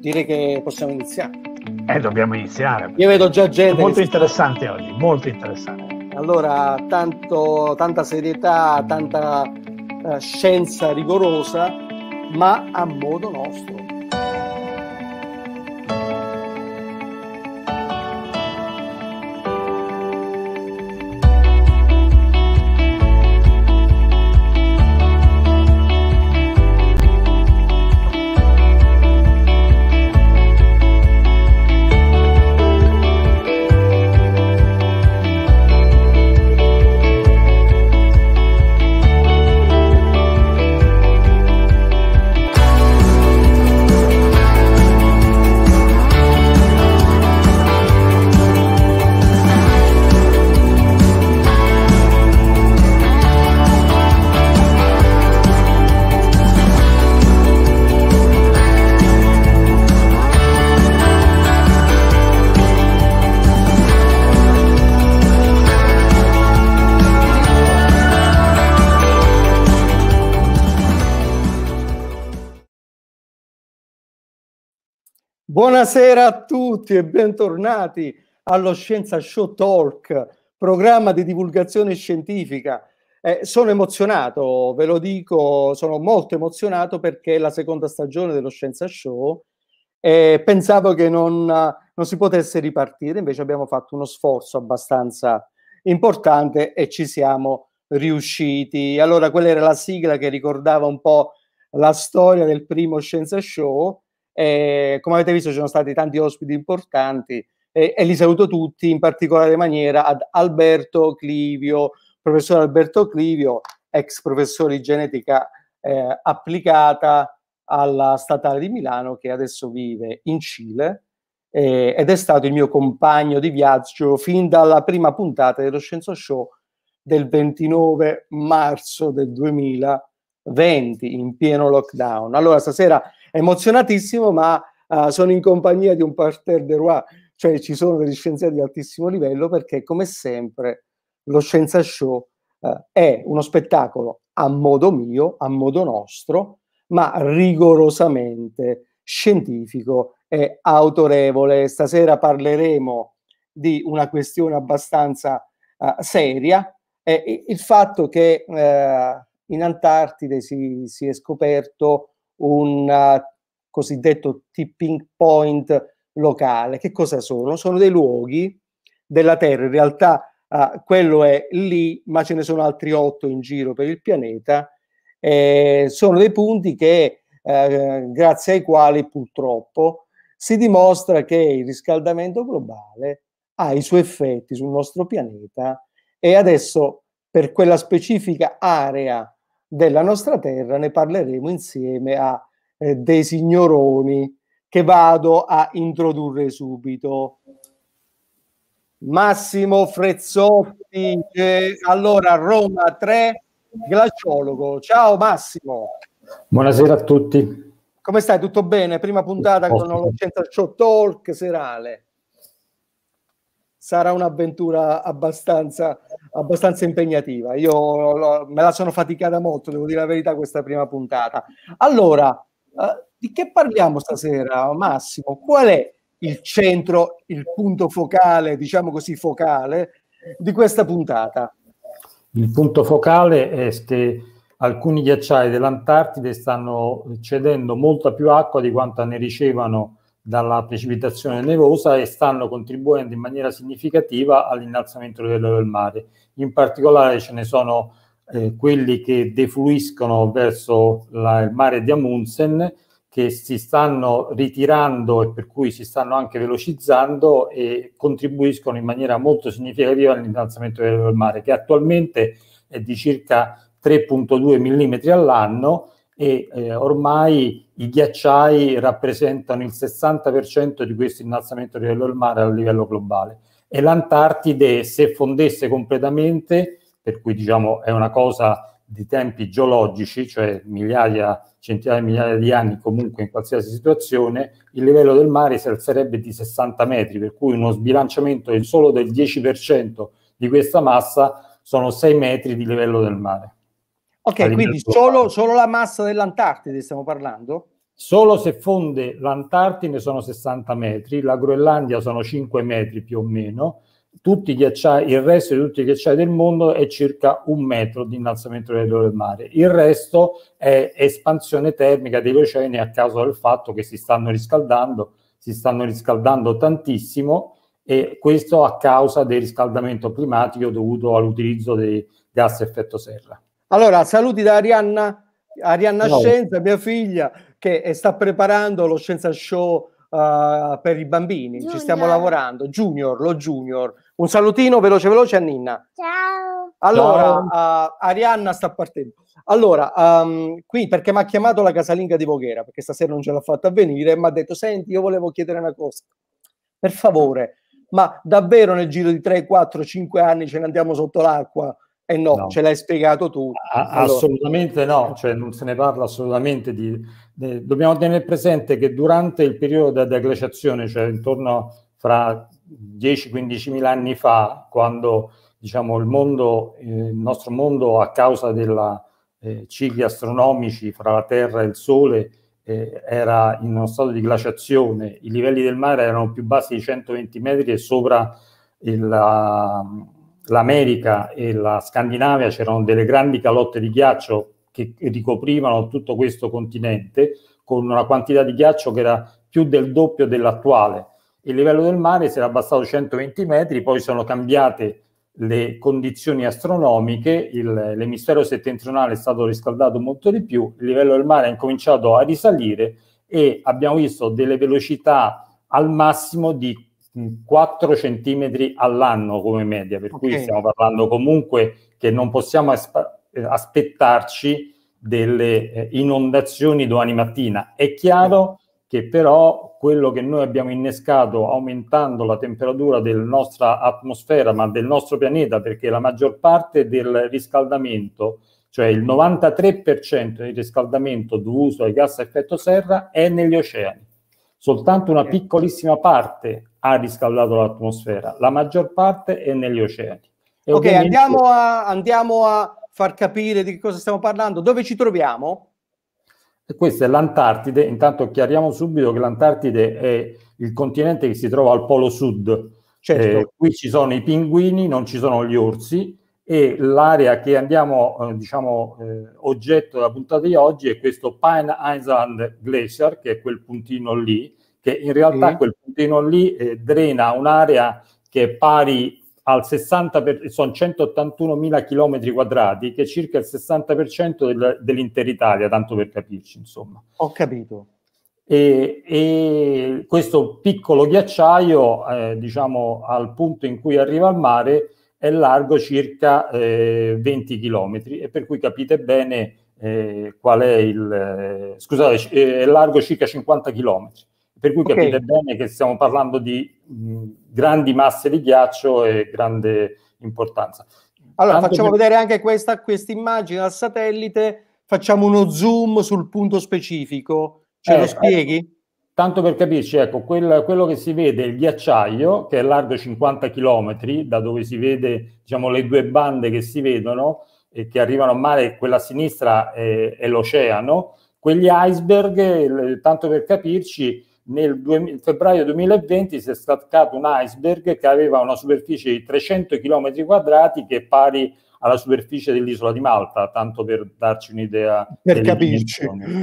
direi che possiamo iniziare. Eh, dobbiamo iniziare. Io vedo già gente. Molto interessante oggi, molto interessante. Allora, tanto, tanta serietà, tanta uh, scienza rigorosa, ma a modo nostro. Buonasera a tutti e bentornati allo Scienza Show Talk, programma di divulgazione scientifica. Eh, sono emozionato, ve lo dico, sono molto emozionato perché è la seconda stagione dello Scienza Show e pensavo che non, non si potesse ripartire, invece abbiamo fatto uno sforzo abbastanza importante e ci siamo riusciti. Allora, quella era la sigla che ricordava un po' la storia del primo Scienza Show eh, come avete visto ci sono stati tanti ospiti importanti eh, e li saluto tutti, in particolare maniera ad Alberto Clivio, professore Alberto Clivio, ex professore di genetica eh, applicata alla Statale di Milano che adesso vive in Cile ed è stato il mio compagno di viaggio fin dalla prima puntata dello Scienzo Show del 29 marzo del 2020 in pieno lockdown. Allora stasera emozionatissimo, ma uh, sono in compagnia di un parterre de roi, cioè ci sono degli scienziati di altissimo livello perché come sempre lo Scienza Show uh, è uno spettacolo a modo mio, a modo nostro, ma rigorosamente scientifico e autorevole. Stasera parleremo di una questione abbastanza uh, seria, eh, il fatto che eh, in Antartide si, si, è scoperto un eh, cosiddetto tipping point locale. Che cosa sono? Sono dei luoghi della Terra, in realtà Uh, quello è lì, ma ce ne sono altri otto in giro per il pianeta. Eh, sono dei punti che, eh, grazie ai quali purtroppo si dimostra che il riscaldamento globale ha i suoi effetti sul nostro pianeta e adesso per quella specifica area della nostra terra, ne parleremo insieme a eh, dei signoroni che vado a introdurre subito. Massimo Frezzotti, eh, allora Roma 3, glaciologo. Ciao Massimo. Buonasera a tutti. Come stai? Tutto bene? Prima puntata con lo Show Talk serale sarà un'avventura abbastanza, abbastanza impegnativa. Io lo, me la sono faticata molto, devo dire la verità, questa prima puntata. Allora, eh, di che parliamo stasera, Massimo? Qual è il centro, il punto focale, diciamo così, focale di questa puntata? Il punto focale è che alcuni ghiacciai dell'Antartide stanno cedendo molta più acqua di quanto ne ricevano dalla precipitazione nevosa e stanno contribuendo in maniera significativa all'innalzamento del livello del mare. In particolare ce ne sono eh, quelli che defluiscono verso la, il mare di Amundsen che si stanno ritirando e per cui si stanno anche velocizzando e contribuiscono in maniera molto significativa all'innalzamento del livello del mare che attualmente è di circa 3.2 mm all'anno e eh, ormai i ghiacciai rappresentano il 60% di questo innalzamento del livello del mare a livello globale e l'Antartide se fondesse completamente, per cui diciamo è una cosa di tempi geologici, cioè migliaia, centinaia di migliaia di anni comunque in qualsiasi situazione, il livello del mare si alzerebbe di 60 metri, per cui uno sbilanciamento solo del 10% di questa massa sono 6 metri di livello del mare. Ok, quindi solo, solo, la massa dell'Antartide stiamo parlando? Solo se fonde l'Antartide sono 60 metri, la Groenlandia sono 5 metri più o meno, ghiacciai, il resto di tutti i ghiacciai del mondo è circa un metro di innalzamento del livello del mare, il resto è espansione termica degli oceani a causa del fatto che si stanno riscaldando, si stanno riscaldando tantissimo e questo a causa del riscaldamento climatico dovuto all'utilizzo dei gas effetto serra. Allora, saluti da Arianna, Arianna no. Scienza, mia figlia, che eh, sta preparando lo Scienza Show uh, per i bambini. Junior. Ci stiamo lavorando. Junior, lo Junior. Un salutino veloce veloce a Ninna. Ciao. Allora, Ciao. Uh, Arianna sta partendo. Allora, um, qui perché mi ha chiamato la casalinga di Voghera, perché stasera non ce l'ha fatta venire, e mi ha detto, senti, io volevo chiedere una cosa. Per favore, ma davvero nel giro di 3, 4, 5 anni ce ne andiamo sotto l'acqua e eh no, no, ce l'hai spiegato tu. allora. Assolutamente no, cioè non se ne parla assolutamente di... De, dobbiamo tenere presente che durante il periodo della glaciazione, cioè intorno fra 10-15 mila anni fa, quando diciamo, il, mondo, eh, il nostro mondo a causa dei eh, cicli astronomici fra la Terra e il Sole eh, era in uno stato di glaciazione, i livelli del mare erano più bassi di 120 metri e sopra il... La, l'America e la Scandinavia c'erano delle grandi calotte di ghiaccio che ricoprivano tutto questo continente con una quantità di ghiaccio che era più del doppio dell'attuale. Il livello del mare si era abbassato 120 metri, poi sono cambiate le condizioni astronomiche, il, l'emisfero settentrionale è stato riscaldato molto di più, il livello del mare ha incominciato a risalire e abbiamo visto delle velocità al massimo di 4 centimetri all'anno come media, per okay. cui stiamo parlando comunque che non possiamo aspa- eh, aspettarci delle eh, inondazioni domani mattina. È chiaro che però quello che noi abbiamo innescato aumentando la temperatura della nostra atmosfera, ma del nostro pianeta, perché la maggior parte del riscaldamento, cioè il 93% del riscaldamento dovuto ai gas a effetto serra, è negli oceani. Soltanto una piccolissima parte ha riscaldato l'atmosfera, la maggior parte è negli oceani. E ok, ovviamente... andiamo, a, andiamo a far capire di che cosa stiamo parlando, dove ci troviamo? E questa è l'Antartide, intanto chiariamo subito che l'Antartide è il continente che si trova al polo sud, certo. eh, qui ci sono i pinguini, non ci sono gli orsi e l'area che andiamo, eh, diciamo, eh, oggetto della puntata di oggi è questo Pine Island Glacier, che è quel puntino lì, che in realtà mm. quel puntino lì eh, drena un'area che è pari al 60%, per, sono 181.000 km quadrati, che è circa il 60% del, dell'intera Italia, tanto per capirci, insomma. Ho capito. E, e questo piccolo ghiacciaio, eh, diciamo, al punto in cui arriva al mare, è largo circa eh, 20 km e per cui capite bene eh, qual è il... Eh, scusate, eh, è largo circa 50 km. Per cui okay. capite bene che stiamo parlando di mh, grandi masse di ghiaccio e grande importanza. Allora, Tanto facciamo che... vedere anche questa immagine al satellite, facciamo uno zoom sul punto specifico. Ce eh, lo ecco. spieghi? Ecco. Tanto per capirci, ecco, quel, quello che si vede è il ghiacciaio, che è largo 50 km, da dove si vede diciamo, le due bande che si vedono e che arrivano a mare, quella a sinistra è, è l'oceano. Quegli iceberg, tanto per capirci, nel due, febbraio 2020 si è staccato un iceberg che aveva una superficie di 300 km quadrati che è pari alla superficie dell'isola di Malta, tanto per darci un'idea. Per capirci.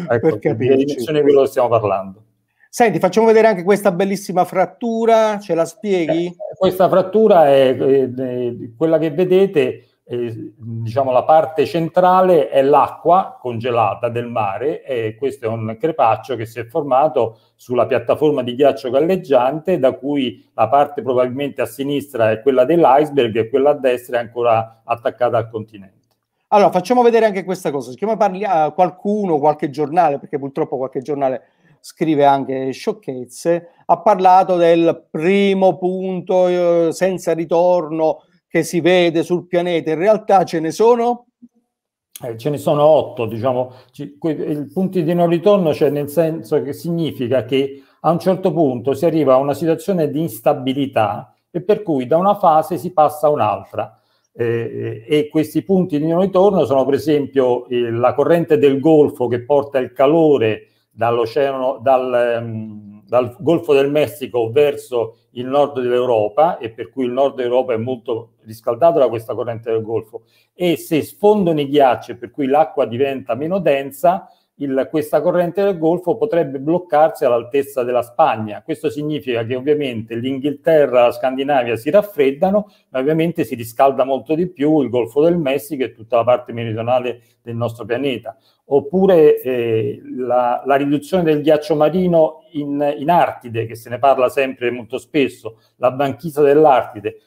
Ecco, per capirci. Di dimensioni di quello che stiamo parlando. Senti, facciamo vedere anche questa bellissima frattura, ce la spieghi? Eh, questa frattura è, è, eh, è eh, quella che vedete, eh, diciamo la parte centrale è l'acqua congelata del mare e questo è un crepaccio che si è formato sulla piattaforma di ghiaccio galleggiante da cui la parte probabilmente a sinistra è quella dell'iceberg e quella a destra è ancora attaccata al continente. Allora facciamo vedere anche questa cosa, siccome parli a ah, qualcuno, qualche giornale, perché purtroppo qualche giornale scrive anche sciocchezze, ha parlato del primo punto eh, senza ritorno che si vede sul pianeta, in realtà ce ne sono? Eh, ce ne sono otto, diciamo, i punti di non ritorno c'è cioè nel senso che significa che a un certo punto si arriva a una situazione di instabilità e per cui da una fase si passa a un'altra. Eh, eh e questi punti di non ritorno sono per esempio eh, la corrente del Golfo che porta il calore dall'oceano, dal, um, dal Golfo del Messico verso il nord dell'Europa e per cui il nord dell'Europa è molto riscaldato da questa corrente del Golfo e se sfondano i ghiacci per cui l'acqua diventa meno densa il, questa corrente del Golfo potrebbe bloccarsi all'altezza della Spagna. Questo significa che ovviamente l'Inghilterra e la Scandinavia si raffreddano, ma ovviamente si riscalda molto di più il Golfo del Messico e tutta la parte meridionale del nostro pianeta. Oppure eh, la, la, riduzione del ghiaccio marino in, in Artide, che se ne parla sempre molto spesso, la banchisa dell'Artide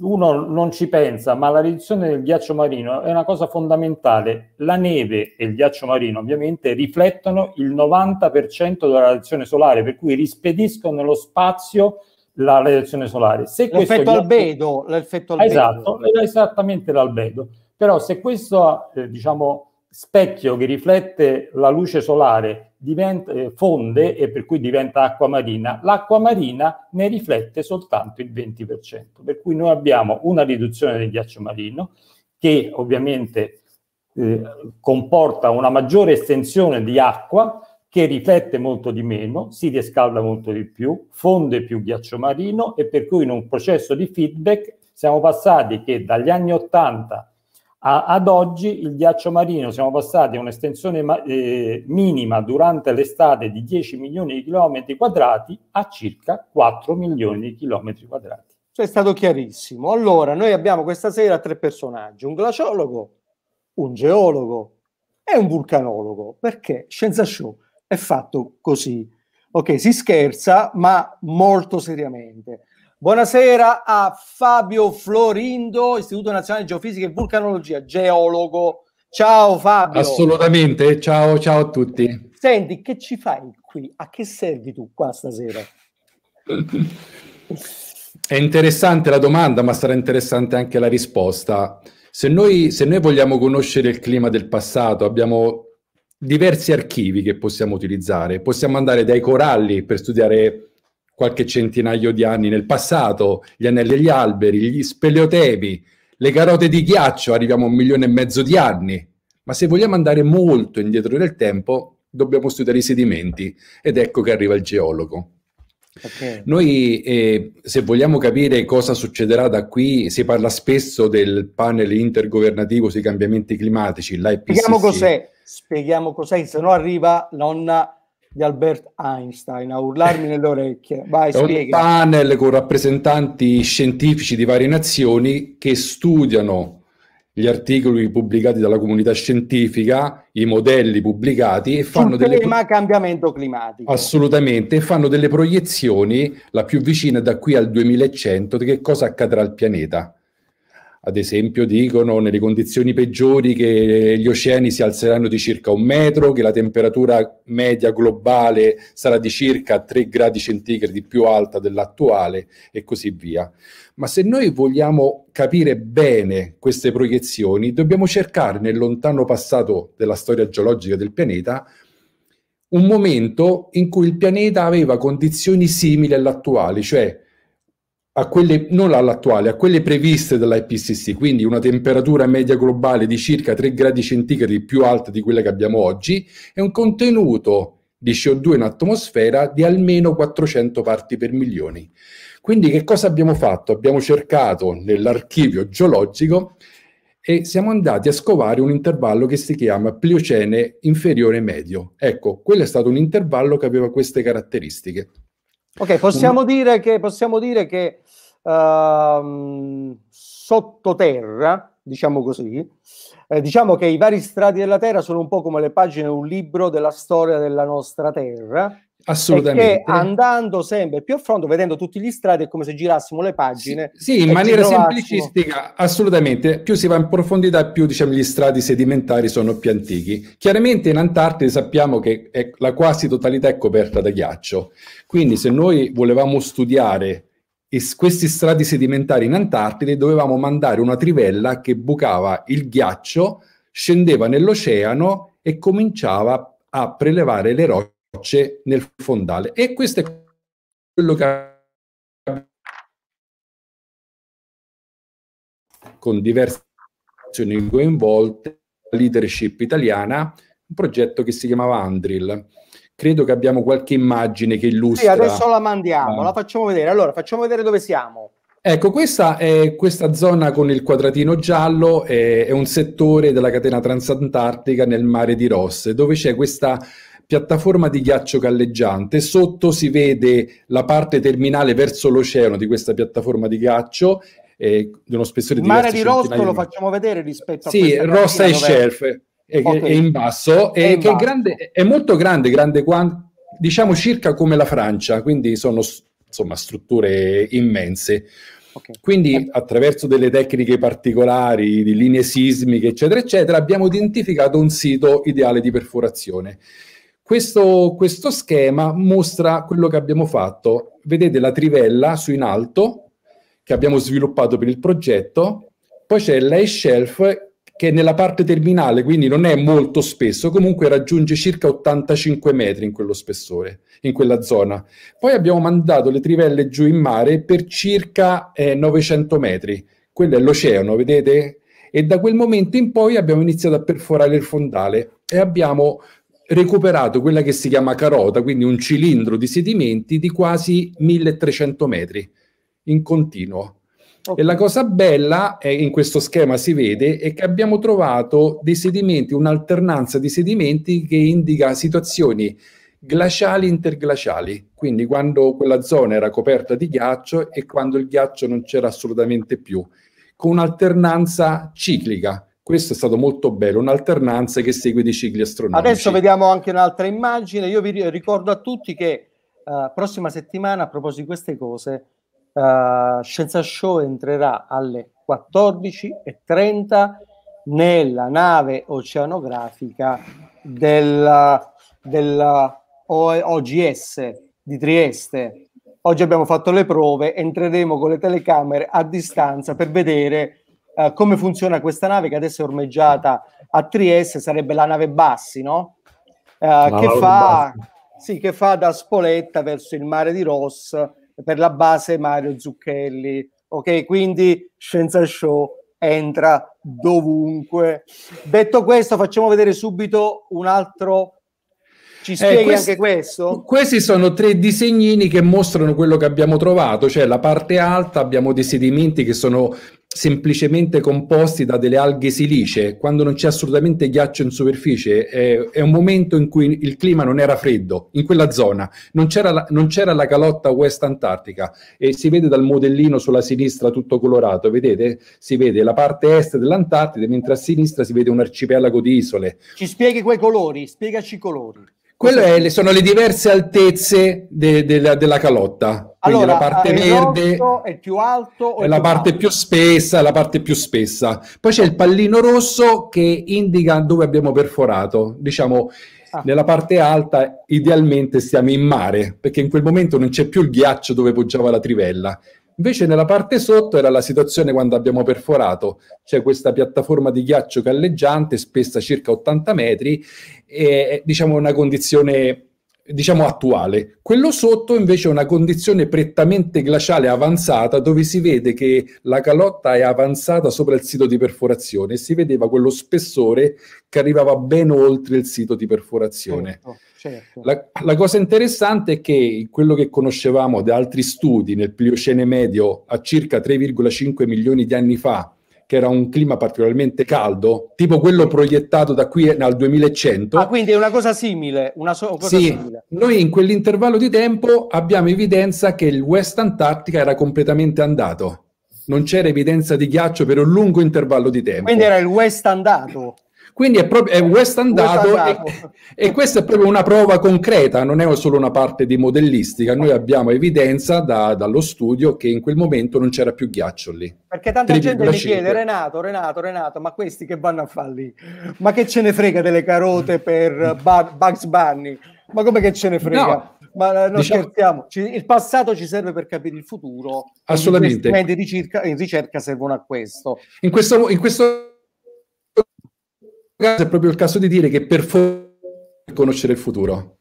uno non ci pensa, ma la riduzione del ghiaccio marino è una cosa fondamentale. La neve e il ghiaccio marino ovviamente riflettono il 90% della radiazione solare, per cui rispediscono nello spazio la radiazione solare. Se l'effetto ghiaccio... albedo, l'effetto albedo. Esatto, esattamente l'albedo. Però se questo, eh, diciamo, specchio che riflette la luce solare diventa, eh, fonde e per cui diventa acqua marina, l'acqua marina ne riflette soltanto il 20%, per cui noi abbiamo una riduzione del ghiaccio marino che ovviamente eh, comporta una maggiore estensione di acqua che riflette molto di meno, si riscalda molto di più, fonde più ghiaccio marino e per cui in un processo di feedback siamo passati che dagli anni 80 a, ad oggi il ghiaccio marino siamo passati a un'estensione ma- eh, minima durante l'estate di 10 milioni di chilometri quadrati a circa 4 milioni di chilometri quadrati. Cioè è stato chiarissimo. Allora, noi abbiamo questa sera tre personaggi, un glaciologo, un geologo e un vulcanologo, perché Scienza Show è fatto così. Ok, si scherza, ma molto seriamente. Buonasera a Fabio Florindo, Istituto Nazionale di Geofisica e Vulcanologia, geologo. Ciao Fabio. Assolutamente, ciao, ciao a tutti. Senti, che ci fai qui? A che servi tu qua stasera? È interessante la domanda, ma sarà interessante anche la risposta. Se noi, se noi vogliamo conoscere il clima del passato, abbiamo diversi archivi che possiamo utilizzare. Possiamo andare dai coralli per studiare qualche centinaio di anni nel passato, gli anelli degli alberi, gli speleotepi, le carote di ghiaccio, arriviamo a un milione e mezzo di anni. Ma se vogliamo andare molto indietro nel tempo, dobbiamo studiare i sedimenti ed ecco che arriva il geologo. Okay. Noi, eh, se vogliamo capire cosa succederà da qui, si parla spesso del panel intergovernativo sui cambiamenti climatici, l'IPCC. Spieghiamo cos'è, spieghiamo cos'è, se no arriva nonna di Albert Einstein a urlarmi nelle orecchie. Vai, È un panel con rappresentanti scientifici di varie nazioni che studiano gli articoli pubblicati dalla comunità scientifica, i modelli pubblicati e fanno Sul delle tema pro... cambiamento climatico. Assolutamente, e fanno delle proiezioni la più vicina da qui al 2100 di che cosa accadrà al pianeta ad esempio dicono nelle condizioni peggiori che gli oceani si alzeranno di circa un metro, che la temperatura media globale sarà di circa 3 gradi centigradi più alta dell'attuale e così via. Ma se noi vogliamo capire bene queste proiezioni, dobbiamo cercare nel lontano passato della storia geologica del pianeta un momento in cui il pianeta aveva condizioni simili all'attuale, cioè a quelle, non all'attuale, a quelle previste dall'IPCC, quindi una temperatura media globale di circa 3 gradi centigradi più alta di quella che abbiamo oggi, e un contenuto di CO2 in atmosfera di almeno 400 parti per milioni. Quindi che cosa abbiamo fatto? Abbiamo cercato nell'archivio geologico e siamo andati a scovare un intervallo che si chiama Pliocene inferiore medio. Ecco, quello è stato un intervallo che aveva queste caratteristiche. Ok, possiamo, dire, che, possiamo dire che Ehm, sottoterra, diciamo così. Eh, diciamo che i vari strati della Terra sono un po' come le pagine di un libro della storia della nostra Terra. Assolutamente. andando sempre più a fondo, vedendo tutti gli strati, è come se girassimo le pagine. Sì, sì in maniera semplicistica, assolutamente. Più si va in profondità, più diciamo, gli strati sedimentari sono più antichi. Chiaramente in Antartide sappiamo che è, la quasi totalità è coperta da ghiaccio. Quindi se noi volevamo studiare e questi strati sedimentari in Antartide dovevamo mandare una trivella che bucava il ghiaccio, scendeva nell'oceano e cominciava a prelevare le rocce nel fondale. E questo è quello che con diverse azioni coinvolte, leadership italiana, un progetto che si chiamava Andril credo che abbiamo qualche immagine che illustra. Sì, adesso la mandiamo, ah. la facciamo vedere. Allora, facciamo vedere dove siamo. Ecco, questa è questa zona con il quadratino giallo, è, è un settore della catena transantartica nel mare di Ross, dove c'è questa piattaforma di ghiaccio galleggiante. Sotto si vede la parte terminale verso l'oceano di questa piattaforma di ghiaccio, eh, di uno spessore di... Il mare di Ross lo facciamo vedere rispetto a... Sì, Ross e Shelf è, okay. e in basso, e in che basso. È, grande, è molto grande, grande quanto, diciamo circa come la Francia, quindi sono insomma strutture immense. Okay. Quindi eh. attraverso delle tecniche particolari di linee sismiche, eccetera, eccetera, abbiamo identificato un sito ideale di perforazione. Questo, questo schema mostra quello che abbiamo fatto. Vedete la trivella su in alto che abbiamo sviluppato per il progetto, poi c'è l'Ice Shelf che è nella parte terminale, quindi non è molto spesso, comunque raggiunge circa 85 metri in quello spessore, in quella zona. Poi abbiamo mandato le trivelle giù in mare per circa eh, 900 metri, quello è l'oceano, vedete? E da quel momento in poi abbiamo iniziato a perforare il fondale e abbiamo recuperato quella che si chiama carota, quindi un cilindro di sedimenti di quasi 1300 metri in continuo. Okay. E la cosa bella è, eh, in questo schema si vede è che abbiamo trovato dei sedimenti, un'alternanza di sedimenti che indica situazioni glaciali interglaciali, quindi quando quella zona era coperta di ghiaccio e quando il ghiaccio non c'era assolutamente più, con un'alternanza ciclica. Questo è stato molto bello, un'alternanza che segue dei cicli astronomici. Adesso vediamo anche un'altra immagine. Io vi ricordo a tutti che eh, prossima settimana, a proposito di queste cose, eh, Scienza Show entrerà alle 14.30 nella nave oceanografica della, della OGS di Trieste. Oggi abbiamo fatto le prove, entreremo con le telecamere a distanza per vedere uh, come funziona questa nave che adesso è ormeggiata a Trieste, sarebbe la nave Bassi, no? Uh, che, fa, sì, che fa da spoletta verso il mare di Ross per la base Mario Zucchelli. Ok, quindi Scienza Show entra dovunque. Detto questo, facciamo vedere subito un altro ci eh, spieghi eh, questi, anche questo? Questi sono tre disegnini che mostrano quello che abbiamo trovato, cioè la parte alta abbiamo dei sedimenti che sono semplicemente composti da delle alghe silice, quando non c'è assolutamente ghiaccio in superficie, è, è, un momento in cui il clima non era freddo, in quella zona, non c'era, la, non c'era la calotta West Antartica e si vede dal modellino sulla sinistra tutto colorato, vedete? Si vede la parte est dell'Antartide, mentre a sinistra si vede un arcipelago di isole. Ci spieghi quei colori, spiegaci i colori quello è, sono le diverse altezze de, de, de, della calotta. Quindi allora, la parte eh, verde è più alto è più la parte alto? più spessa, la parte più spessa. Poi c'è il pallino rosso che indica dove abbiamo perforato. Diciamo ah. nella parte alta idealmente stiamo in mare, perché in quel momento non c'è più il ghiaccio dove poggiava la trivella. Invece nella parte sotto era la situazione quando abbiamo perforato, c'è questa piattaforma di ghiaccio galleggiante, spessa circa 80 metri, e, diciamo una condizione diciamo attuale. Quello sotto invece è una condizione prettamente glaciale avanzata dove si vede che la calotta è avanzata sopra il sito di perforazione e si vedeva quello spessore che arrivava ben oltre il sito di perforazione. Certo. Certo. La, la, cosa interessante è che quello che conoscevamo da altri studi nel Pliocene medio a circa 3,5 milioni di anni fa, che era un clima particolarmente caldo, tipo quello proiettato da qui al 2100. Ah, quindi è una cosa simile. Una so- cosa sì, simile. noi in quell'intervallo di tempo abbiamo evidenza che il West Antarctica era completamente andato. Non c'era evidenza di ghiaccio per un lungo intervallo di tempo. Quindi era il West andato. Quindi è, proprio, è West andato, West andato. E, e, questa è proprio una prova concreta, non è solo una parte di modellistica, noi abbiamo evidenza da, dallo studio che in quel momento non c'era più ghiaccio lì. Perché tanta 3, gente 5. mi chiede, Renato, Renato, Renato, ma questi che vanno a fare lì? Ma che ce ne frega delle carote per Bugs Bunny? Ma come che ce ne frega? No. Ma eh, non diciamo... scherziamo, il passato ci serve per capire il futuro. Assolutamente. I investimenti in ricerca, in ricerca servono a questo. In questo, in questo caso è proprio il caso di dire che per conoscere il futuro.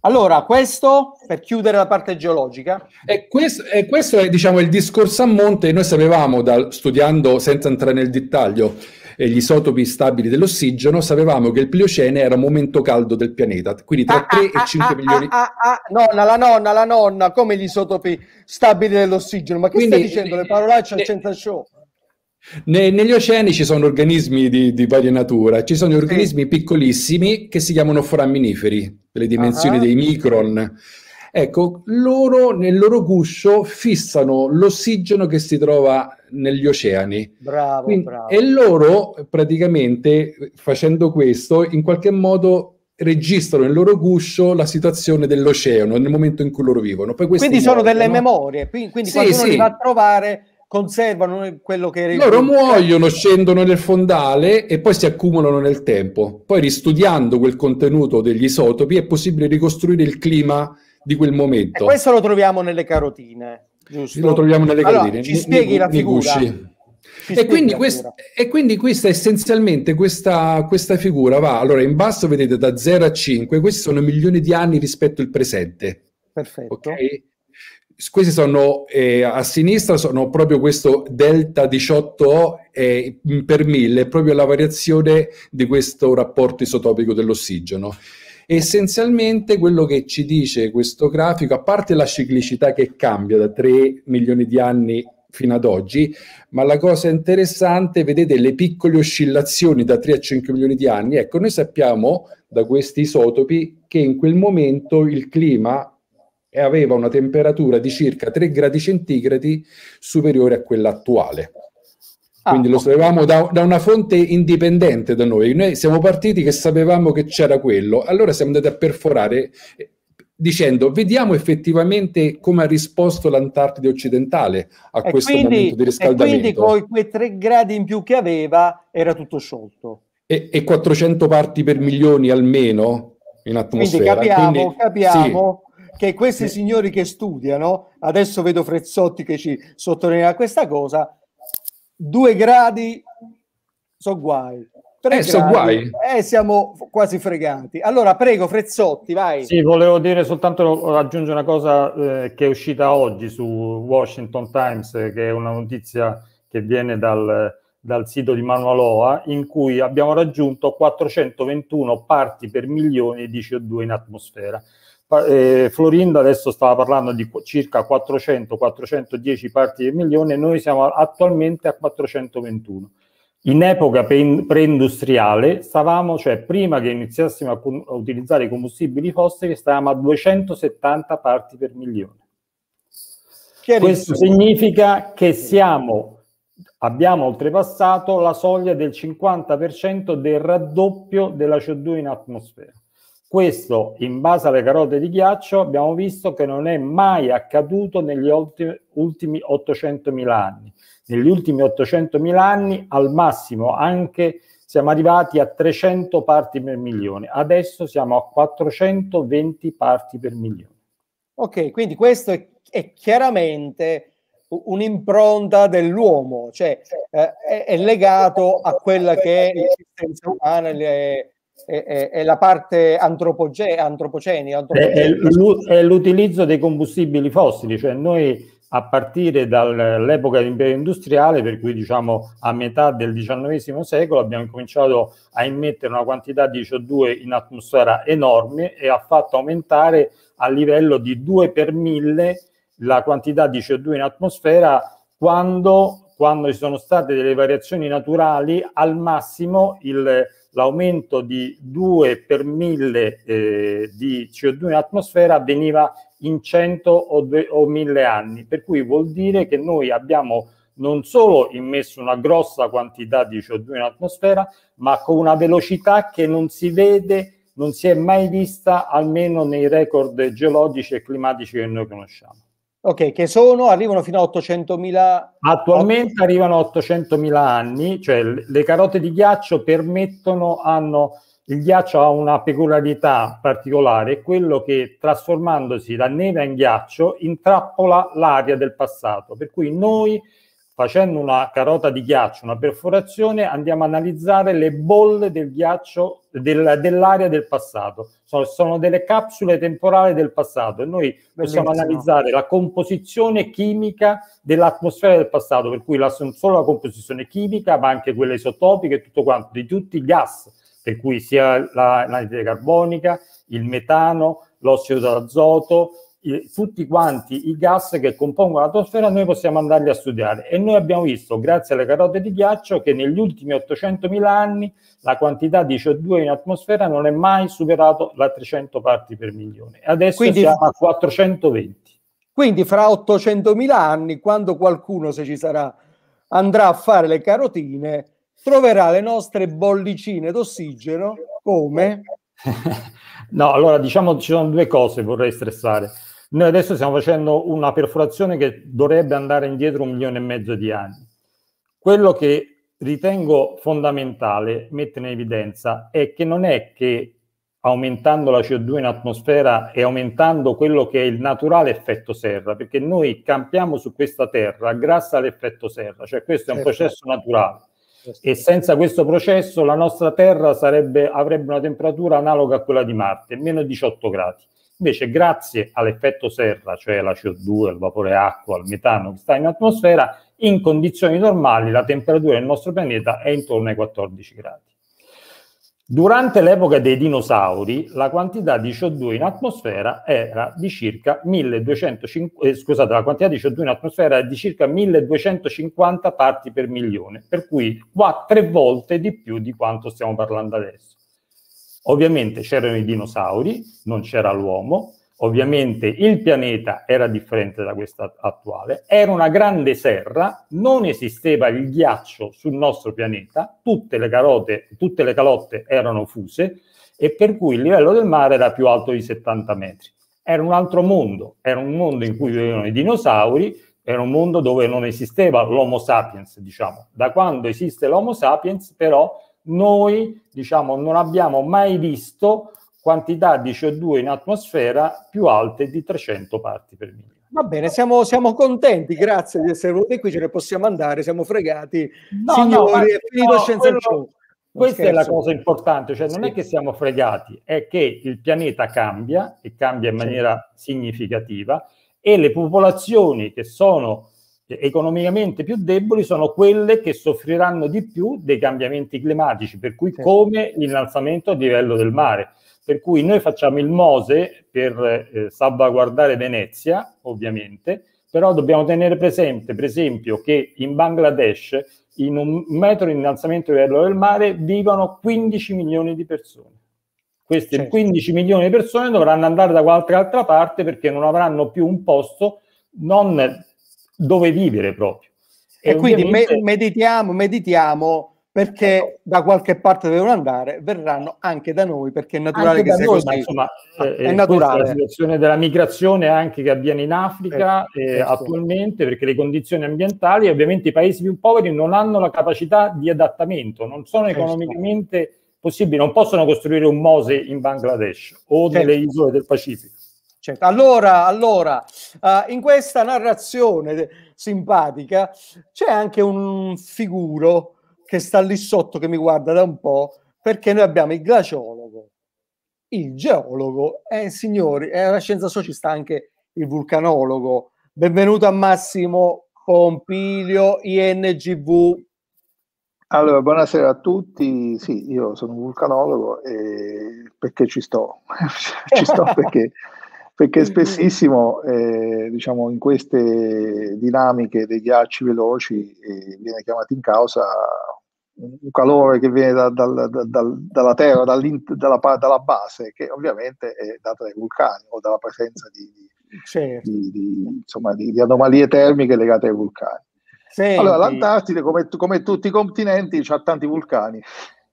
Allora, questo per chiudere la parte geologica. E questo, e questo è diciamo, il discorso a monte. Noi sapevamo, da, studiando senza entrare nel dettaglio eh, gli isotopi stabili dell'ossigeno, sapevamo che il Pliocene era un momento caldo del pianeta, quindi tra ah, 3 ah, ah e 5 ah, milioni. Ah, ah, ah, nonna, la nonna, la nonna, come gli isotopi stabili dell'ossigeno? Ma che quindi, stai dicendo? Le parolacce eh, al centro show. Ne, negli oceani ci sono organismi di, di varia natura, ci sono organismi sì. piccolissimi che si chiamano foraminiferi, le dimensioni uh-huh. dei micron. Ecco, loro nel loro guscio fissano l'ossigeno che si trova negli oceani. Bravo, Quindi, bravo. E loro praticamente facendo questo in qualche modo registrano nel loro guscio la situazione dell'oceano nel momento in cui loro vivono. quindi sono delle no? memorie, quindi, quindi sì, quando sì. li va a trovare conservano quello che era loro muoiono, scendono nel fondale e poi si accumulano nel tempo. Poi ristudiando quel contenuto degli isotopi è possibile ricostruire il clima di quel momento. E questo lo troviamo nelle carotine, giusto? Lo troviamo nelle carotine. ci spieghi la figura. E quindi, quest- e quindi, questa essenzialmente questa, questa figura va allora in basso vedete da 0 a 5 questi sono milioni di anni rispetto al presente perfetto okay? questi sono eh, a sinistra sono proprio questo delta 18 eh, per 1000, proprio la variazione di questo rapporto isotopico dell'ossigeno. Essenzialmente quello che ci dice questo grafico, a parte la ciclicità che cambia da 3 milioni di anni fino ad oggi, ma la cosa interessante, vedete le piccole oscillazioni da 3 a 5 milioni di anni, ecco noi sappiamo da questi isotopi che in quel momento il clima e aveva una temperatura di circa 3 gradi centigradi superiore a quella attuale. Ah, Quindi lo sapevamo da, da, una fonte indipendente da noi. Noi siamo partiti che sapevamo che c'era quello, allora siamo andati a perforare eh, dicendo vediamo effettivamente come ha risposto l'Antartide occidentale a e questo quindi, momento di riscaldamento. E quindi con quei tre gradi in più che aveva era tutto sciolto. E, e 400 parti per milioni almeno in atmosfera. Quindi capiamo, quindi, capiamo sì, che questi sì. signori che studiano, adesso vedo Frezzotti che ci sottolinea questa cosa, due gradi sono guai. Tre eh, gradi, so guai. Eh, siamo quasi fregati. Allora, prego, Frezzotti, vai. Sì, volevo dire soltanto aggiungere una cosa eh, che è uscita oggi su Washington Times, eh, che è una notizia che viene dal, dal sito di Manualoa, in cui abbiamo raggiunto 421 parti per milione di CO2 in atmosfera eh, Florinda adesso stava parlando di circa 400-410 parti per milione, noi siamo attualmente a 421. In epoca preindustriale stavamo, cioè prima che iniziassimo a, a utilizzare i combustibili fossili, stavamo a 270 parti per milione. Questo significa che siamo, abbiamo oltrepassato la soglia del 50% del raddoppio della CO2 in atmosfera. Questo, in base alle carote di ghiaccio, abbiamo visto che non è mai accaduto negli ultimi 800.000 anni. Negli ultimi 800.000 anni, al massimo, anche siamo arrivati a 300 parti per milione. Adesso siamo a 420 parti per milione. Ok, quindi questo è, è chiaramente un'impronta dell'uomo, cioè eh, è, è, legato a quella che è l'esistenza umana, le, è, è, è la parte antropoge- antropocenica. antropocenica. È, l'utilizzo dei combustibili fossili, cioè noi a partire dall'epoca dell'impero industriale, per cui diciamo a metà del XIX secolo abbiamo cominciato a immettere una quantità di CO2 in atmosfera enorme e ha fatto aumentare a livello di 2 per 1000 la quantità di CO2 in atmosfera quando, quando ci sono state delle variazioni naturali, al massimo il l'aumento di 2 per 1000 eh, di CO2 in atmosfera avveniva in 100 o, due, o 1000 anni, per cui vuol dire che noi abbiamo non solo immesso una grossa quantità di CO2 in atmosfera, ma con una velocità che non si vede, non si è mai vista, almeno nei record geologici e climatici che noi conosciamo. Ok, che sono, arrivano fino a 800.000... Attualmente arrivano a 800.000 anni, cioè le carote di ghiaccio permettono, hanno, il ghiaccio ha una peculiarità particolare, quello che trasformandosi da neve in ghiaccio intrappola l'aria del passato, per cui noi facendo una carota di ghiaccio, una perforazione, andiamo a analizzare le bolle del ghiaccio, del, dell'area del passato. Sono, sono, delle capsule temporali del passato e noi possiamo analizzare la composizione chimica dell'atmosfera del passato, per cui la, non solo la composizione chimica, ma anche quella isotopica e tutto quanto, di tutti i gas, per cui sia l'anidride carbonica, il metano, l'ossido d'azoto, tutti quanti i gas che compongono l'atmosfera noi possiamo andarli a studiare e noi abbiamo visto grazie alle carote di ghiaccio che negli ultimi 800.000 anni la quantità di CO2 in atmosfera non è mai superata la 300 parti per milione adesso quindi, siamo a 420 quindi fra 800.000 anni quando qualcuno se ci sarà andrà a fare le carotine troverà le nostre bollicine d'ossigeno come? no, allora diciamo ci sono due cose vorrei stressare. Noi adesso stiamo facendo una perforazione che dovrebbe andare indietro un milione e mezzo di anni. Quello che ritengo fondamentale mettere in evidenza è che non è che aumentando la CO2 in atmosfera e aumentando quello che è il naturale effetto serra, perché noi campiamo su questa terra grazie all'effetto serra, cioè questo è un certo. processo naturale e senza questo processo la nostra terra sarebbe, avrebbe una temperatura analoga a quella di Marte, meno 18 gradi. Invece, grazie all'effetto serra, cioè la CO2, il vapore acqua, il metano che sta in atmosfera, in condizioni normali la temperatura del nostro pianeta è intorno ai 14 gradi. Durante l'epoca dei dinosauri, la quantità di CO2 in atmosfera era di circa 1250, eh, scusate, la quantità di CO2 in atmosfera era di circa 1250 parti per milione, per cui qua tre volte di più di quanto stiamo parlando adesso. Ovviamente c'erano i dinosauri, non c'era l'uomo, ovviamente il pianeta era differente da questo attuale, era una grande serra, non esisteva il ghiaccio sul nostro pianeta, tutte le, carote, tutte le calotte erano fuse e per cui il livello del mare era più alto di 70 metri. Era un altro mondo, era un mondo in cui vivevano i dinosauri, era un mondo dove non esisteva l'Homo sapiens, diciamo. Da quando esiste l'Homo sapiens, però, noi diciamo, non abbiamo mai visto quantità di CO2 in atmosfera più alte di 300 parti per milione. Va bene, siamo, siamo, contenti, grazie di essere venuti qui, ce ne possiamo andare, siamo fregati. No, Signori, no, è finito no, Scienza quello, Show. Questa scherzo. è la cosa importante, cioè non sì. è che siamo fregati, è che il pianeta cambia e cambia in maniera sì. significativa e le popolazioni che sono cioè, economicamente più deboli sono quelle che soffriranno di più dei cambiamenti climatici, per cui come l'innalzamento a livello del mare. Per cui noi facciamo il Mose per eh, salvaguardare Venezia, ovviamente, però dobbiamo tenere presente, per esempio, che in Bangladesh, in un metro di innalzamento a livello del mare, vivono 15 milioni di persone. Queste certo. 15 milioni di persone dovranno andare da qualche altra parte perché non avranno più un posto, non dove vivere proprio. E, e quindi ovviamente... me- meditiamo, meditiamo perché ecco. da qualche parte devono andare, verranno anche da noi perché è naturale anche che sia così. Insomma, ah, eh, è eh, naturale. La situazione della migrazione anche che avviene in Africa ecco, eh, eh, attualmente perché le condizioni ambientali ovviamente i paesi più poveri non hanno la capacità di adattamento, non sono economicamente possibili, non possono costruire un Mose in Bangladesh o certo. nelle isole del Pacifico Certo. Allora, allora uh, in questa narrazione simpatica c'è anche un figuro che sta lì sotto che mi guarda da un po', perché noi abbiamo il glaciologo, il geologo e, eh, signori, è eh, una scienza ci sta anche il vulcanologo. Benvenuto a Massimo Pompilio, INGV. Allora, buonasera a tutti. Sì, io sono un vulcanologo e perché ci sto? ci sto perché perché mm, mm. spessissimo eh, diciamo, in queste dinamiche dei ghiacci veloci eh, viene chiamato in causa un calore che viene da, da, da, dalla terra, dalla, dalla, base, che ovviamente è data dai vulcani o dalla presenza di, di, certo. di, insomma, di anomalie termiche legate ai vulcani. Senti. Allora, l'Antartide, come, come tutti i continenti, ha tanti vulcani.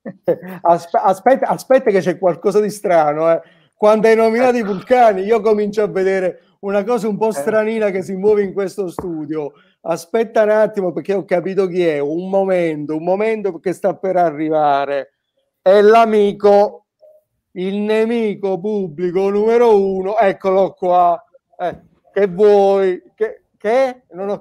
Aspetta, aspetta, che c'è qualcosa di strano. Eh. Quando hai nominato i vulcani, io comincio a vedere una cosa un po' eh. stranina che si muove in questo studio. Aspetta un attimo perché ho capito chi è. Un momento, un momento perché sta per arrivare. È l'amico, il nemico pubblico numero uno. Eccolo qua. Eh, che vuoi? Che, che? Non ho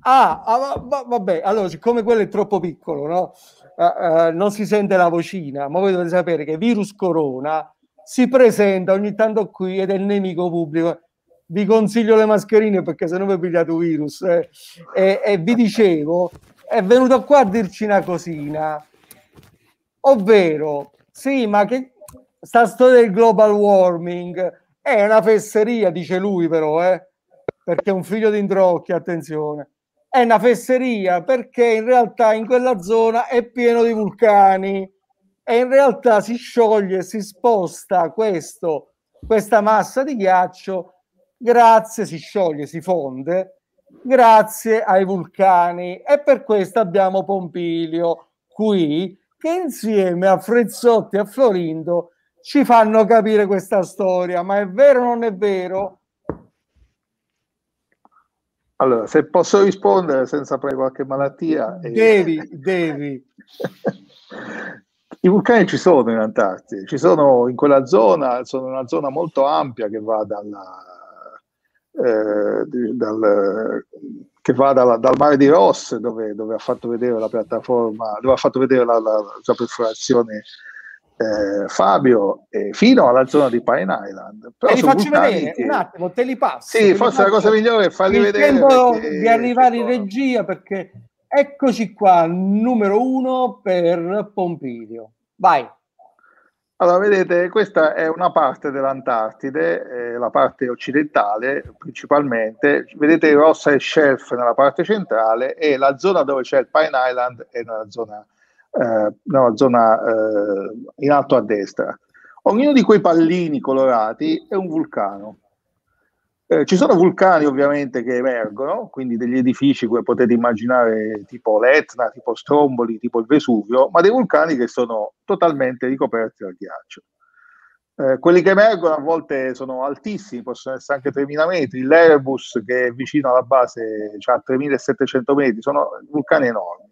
Ah, ah va, va, vabbè, allora siccome quello è troppo piccolo, no? uh, non si sente la vocina, ma voi dovete sapere che virus corona si presenta ogni tanto qui ed è il nemico pubblico. Vi consiglio le mascherine perché se no vi pigliate virus. Eh. E, e vi dicevo, è venuto qua a dirci una cosina, ovvero, sì, ma che sta storia del global warming è una fesseria, dice lui però, eh? perché è un figlio di Indrocchi, attenzione è una fesseria perché in realtà in quella zona è pieno di vulcani e in realtà si scioglie, si sposta questo, questa massa di ghiaccio, grazie, si scioglie, si fonde, grazie ai vulcani e per questo abbiamo Pompilio qui che insieme a Frezzotti e a Florindo ci fanno capire questa storia, ma è vero o non è vero? Allora, se posso rispondere senza prendere qualche malattia... Devi, eh... devi. I vulcani ci sono in Antartide, ci sono in quella zona, sono una zona molto ampia che va dalla, eh, dal, che va dalla, dal mare di Ross, dove, dove, ha fatto vedere la piattaforma, dove ha fatto vedere la, la, la, la perforazione eh, Fabio eh, fino alla zona di Pine Island. Però te eh, li faccio vedere che... un attimo, te li passo. Sì, forse la cosa migliore è farli vedere. Tempo perché... di arrivare in regia perché eccoci qua, numero uno per Pompilio. Vai. Allora, vedete, questa è una parte dell'Antartide, eh, la parte occidentale principalmente. Vedete rossa e shelf nella parte centrale e la zona dove c'è il Pine Island è nella zona eh, no, zona eh, in alto a destra. Ognuno di quei pallini colorati è un vulcano. Eh, ci sono vulcani ovviamente che emergono, quindi degli edifici come potete immaginare tipo l'Etna, tipo Stromboli, tipo il Vesuvio, ma dei vulcani che sono totalmente ricoperti dal ghiaccio. Eh, quelli che emergono a volte sono altissimi, possono essere anche 3.000 metri, l'Airbus che è vicino alla base ha cioè 3.700 metri, sono vulcani enormi.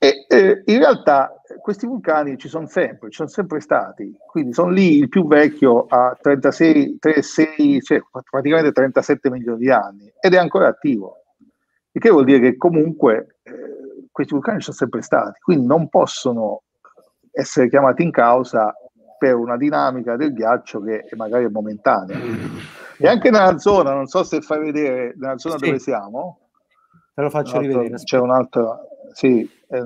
E, eh, in realtà questi vulcani ci sono sempre, ci sono sempre stati, quindi sono lì il più vecchio a 36, 36 cioè, praticamente 37 milioni di anni ed è ancora attivo, il che vuol dire che comunque eh, questi vulcani ci sono sempre stati, quindi non possono essere chiamati in causa per una dinamica del ghiaccio che magari è momentanea. E anche nella zona, non so se fai vedere, nella zona sì. dove siamo, te lo faccio rivedere. C'è un'altra sì, eh,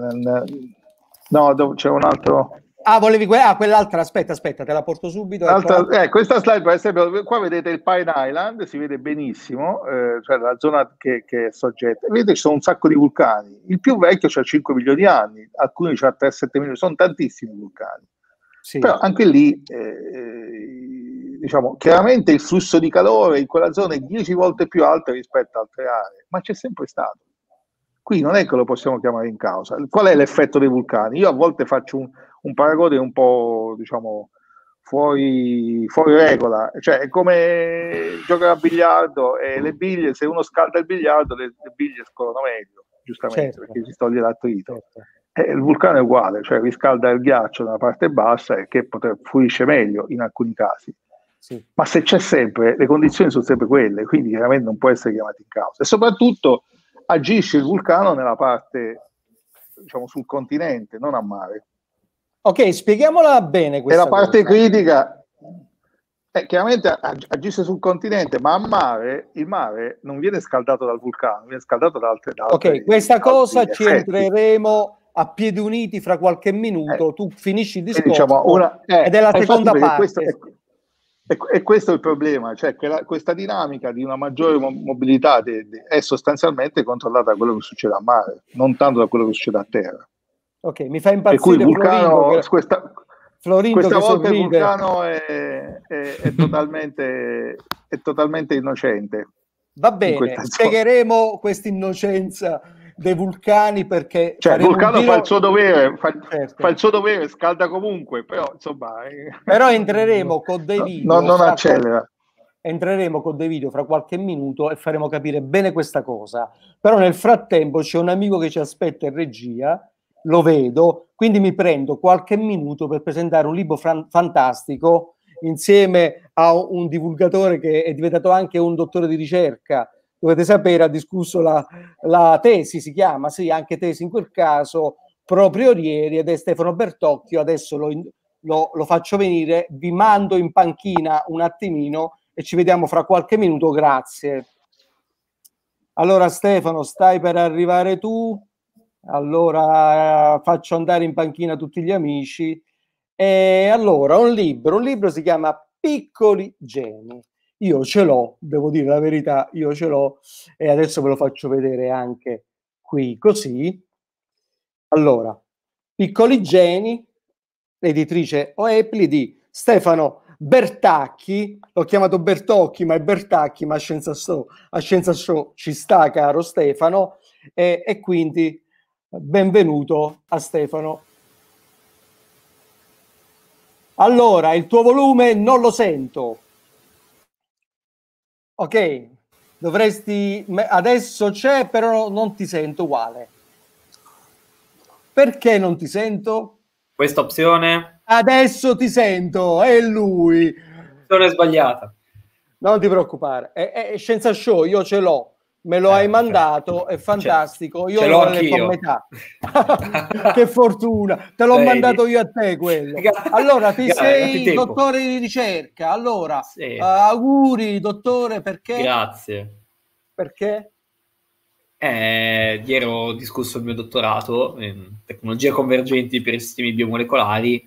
no, c'è un altro. Ah, volevi que- ah, quell'altra, aspetta, aspetta, te la porto subito. Ecco. Eh, questa slide, per esempio, qua vedete il Pine Island, si vede benissimo, eh, cioè la zona che, che, è soggetta. Vedete, ci sono un sacco di vulcani. Il più vecchio ha 5 milioni di anni, alcuni ha 3-7 milioni, sono tantissimi vulcani. Sì. Però anche lì, eh, eh, diciamo, chiaramente il flusso di calore in quella zona è 10 volte più alto rispetto a altre aree, ma c'è sempre stato. Qui non è che lo possiamo chiamare in causa. Qual è l'effetto dei vulcani? Io a volte faccio un, un paragone un po', diciamo, fuori, fuori regola. Cioè, è come giocare a biliardo e le biglie, se uno scalda il biliardo, le, le biglie scorrono meglio, giustamente, certo. perché si toglie l'attrito. Certo. E eh, il vulcano è uguale, cioè riscalda il ghiaccio nella parte bassa e che poter, fluisce meglio in alcuni casi. Sì. Ma se c'è sempre, le condizioni sono sempre quelle, quindi chiaramente non può essere chiamato in causa. E soprattutto agisce il vulcano nella parte, diciamo, sul continente, non a mare. Ok, spieghiamola bene questa E la parte cosa. critica eh, chiaramente ag- agisce sul continente, ma a mare il mare non viene scaldato dal vulcano, viene scaldato da altre... Da ok, questa cosa ci entreremo a piedi uniti fra qualche minuto, eh, tu finisci il diciamo, discorso diciamo una, eh, ed è la seconda parte. Questo è, e, e, questo è il problema, cioè che la, questa dinamica di una maggiore mobilità de, de, è sostanzialmente controllata da quello che succede a mare, non tanto da quello che succede a terra. Ok, mi fa impazzire. Per cui Vulcano, che... questa, Florindo questa volta sorride. il Vulcano è, è, è, totalmente, è totalmente innocente. Va bene, spiegheremo questa innocenza dei vulcani perché... Cioè, il vulcano giro... fa il suo dovere, fa, certo. fa, il suo dovere, scalda comunque, però insomma... Eh. Però entreremo con dei video... No, non accelera. Entreremo con dei video fra qualche minuto e faremo capire bene questa cosa. Però nel frattempo c'è un amico che ci aspetta in regia, lo vedo, quindi mi prendo qualche minuto per presentare un libro fran- fantastico insieme a un divulgatore che è diventato anche un dottore di ricerca dovete sapere, ha discusso la, la tesi, si chiama, sì, anche tesi in quel caso, proprio ieri ed è Stefano Bertocchio, adesso lo, lo, lo faccio venire, vi mando in panchina un attimino e ci vediamo fra qualche minuto, grazie. Allora Stefano, stai per arrivare tu? Allora faccio andare in panchina tutti gli amici. E allora, un libro, un libro si chiama Piccoli Geni. Io ce l'ho, devo dire la verità, io ce l'ho e adesso ve lo faccio vedere anche qui così. Allora, Piccoli Geni, editrice Oepli di Stefano Bertacchi, l'ho chiamato Bertocchi, ma è Bertacchi, ma a Scienza Show, a Scienza Show ci sta, caro Stefano, e, e quindi benvenuto a Stefano. Allora, il tuo volume non lo sento. Ok, dovresti... Adesso c'è, però non ti sento uguale. Perché non ti sento? Questa opzione? Adesso ti sento, è lui. Non è sbagliata. Non ti preoccupare, è, è scienza show, io ce l'ho me lo eh, hai mandato, certo. è fantastico. Io lo leggo a metà. che fortuna, te l'ho Vedi. mandato io a te quello. Allora, ti Grazie, sei dottore di ricerca. Allora, sì. uh, auguri, dottore, perché? Grazie. Perché? Eh, ieri ho discusso il mio dottorato in tecnologie convergenti per i sistemi biomolecolari,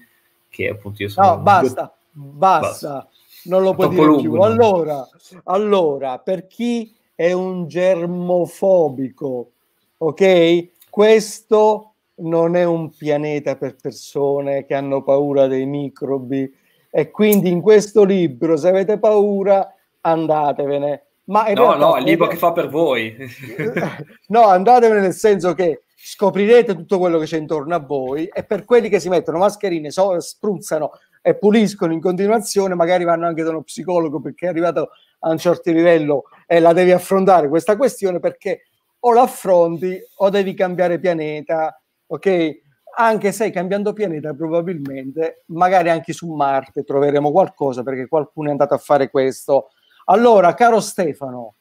che appunto io sono... No, basta, dott- basta, basta, non lo puoi dire lungo, più. Allora, allora, per chi è un germofobico, ok? Questo non è un pianeta per persone che hanno paura dei microbi e quindi in questo libro se avete paura andatevene. Ma no, realtà, no, è il libro che fa per voi. no, andatevene nel senso che scoprirete tutto quello che c'è intorno a voi e per quelli che si mettono mascherine, so, spruzzano e puliscono in continuazione, magari vanno anche da uno psicologo perché è arrivato a un certo livello eh, la devi affrontare questa questione perché o la affronti o devi cambiare pianeta, ok? Anche se cambiando pianeta probabilmente, magari anche su Marte troveremo qualcosa perché qualcuno è andato a fare questo. Allora, caro Stefano,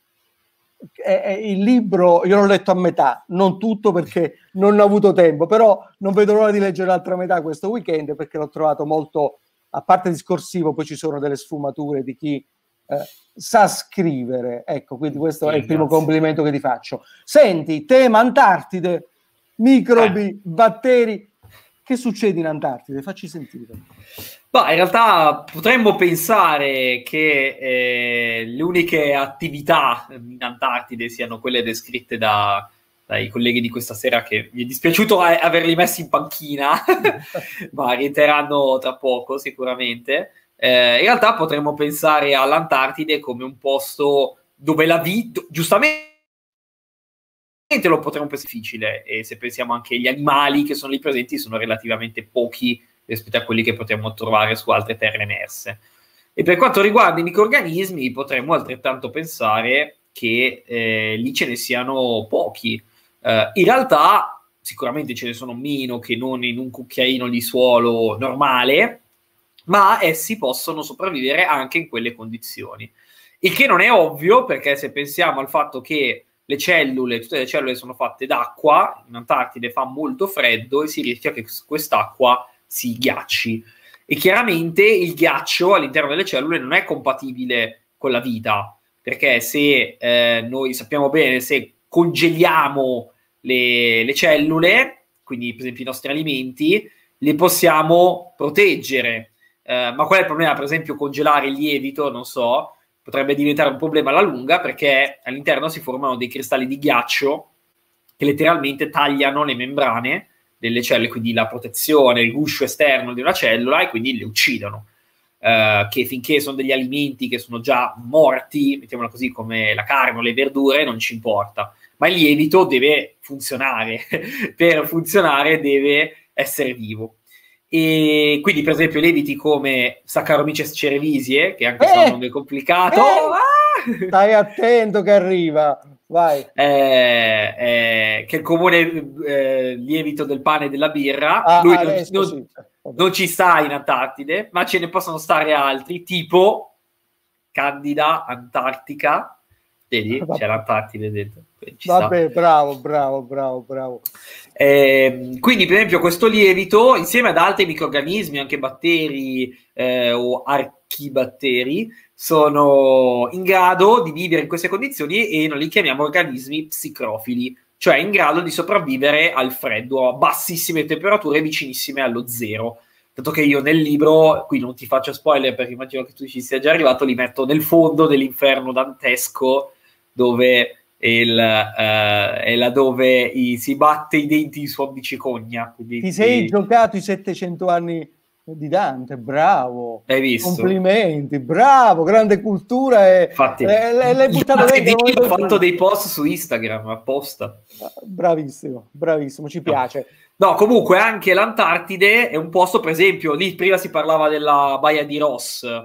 eh, il libro io l'ho letto a metà, non tutto perché non ho avuto tempo, però non vedo l'ora di leggere l'altra metà questo weekend perché l'ho trovato molto, a parte discorsivo, poi ci sono delle sfumature di chi eh, sa scrivere. Ecco, quindi mm, questo sì, è il primo grazie. complimento che ti faccio. Senti, tema Antartide, microbi, eh. batteri. Che succede in Antartide? Facci sentire. Bah, in realtà potremmo pensare che eh, le uniche attività mm, in Antartide siano quelle descritte da, dai colleghi di questa sera che mi è dispiaciuto averli messi in panchina, ma rientreranno tra poco sicuramente. Eh, in realtà potremmo pensare all'Antartide come un posto dove la vita, giustamente lo potremmo pensare difficile e se pensiamo anche agli animali che sono lì presenti sono relativamente pochi rispetto a quelli che potremmo trovare su altre terre emerse. E per quanto riguarda i microrganismi potremmo altrettanto pensare che eh, lì ce ne siano pochi. Eh, in realtà sicuramente ce ne sono meno che non in un cucchiaino di suolo normale, ma essi possono sopravvivere anche in quelle condizioni. Il che non è ovvio perché se pensiamo al fatto che le cellule, tutte le cellule sono fatte d'acqua, in Antartide fa molto freddo e si rischia che quest'acqua si ghiacci. E chiaramente il ghiaccio all'interno delle cellule non è compatibile con la vita, perché se eh, noi sappiamo bene, se congeliamo le, le cellule, quindi per esempio i nostri alimenti, li possiamo proteggere, eh, ma qual è il problema, per esempio, congelare il lievito? Non so, potrebbe diventare un problema alla lunga perché all'interno si formano dei cristalli di ghiaccio che letteralmente tagliano le membrane delle cellule, quindi la protezione, il guscio esterno di una cellula e quindi le uccidono. Uh, che finché sono degli alimenti che sono già morti, mettiamola così, come la carne o le verdure, non ci importa. Ma il lievito deve funzionare, per funzionare deve essere vivo. E quindi, per esempio, leviti come Saccharomyces cerevisie, che anche eh, se è un eh! complicato. Eh, oh, ah! Stai attento che arriva. Vai. Eh, eh, che è il comune eh, lievito del pane e della birra. Ah, ah Lui non, non, sì. Cioè, non, ci sta in Antartide, ma ce ne possono stare altri, tipo Candida Antartica, vedi c'era tattile dentro vabbè sta. bravo bravo bravo bravo eh, quindi per esempio questo lievito insieme ad altri microrganismi anche batteri eh, o archibatteri sono in grado di vivere in queste condizioni e noi li chiamiamo organismi psicrofili cioè in grado di sopravvivere al freddo a bassissime temperature vicinissime allo zero Tanto che io nel libro, qui non ti faccio spoiler perché immagino che tu ci sia già arrivato, li metto nel fondo dell'inferno dantesco dove il, eh, è laddove i, si batte i denti di suon cicogna. Quindi, Ti sei e... giocato i 700 anni di Dante, bravo. Hai visto? Complimenti, bravo, grande cultura. E, Infatti, l'hai buttata dentro. Ho fatto dei post su Instagram apposta. Bravissimo, bravissimo, ci no. piace. No, comunque anche l'Antartide è un posto, per esempio, lì prima si parlava della Baia di Ross. Sì.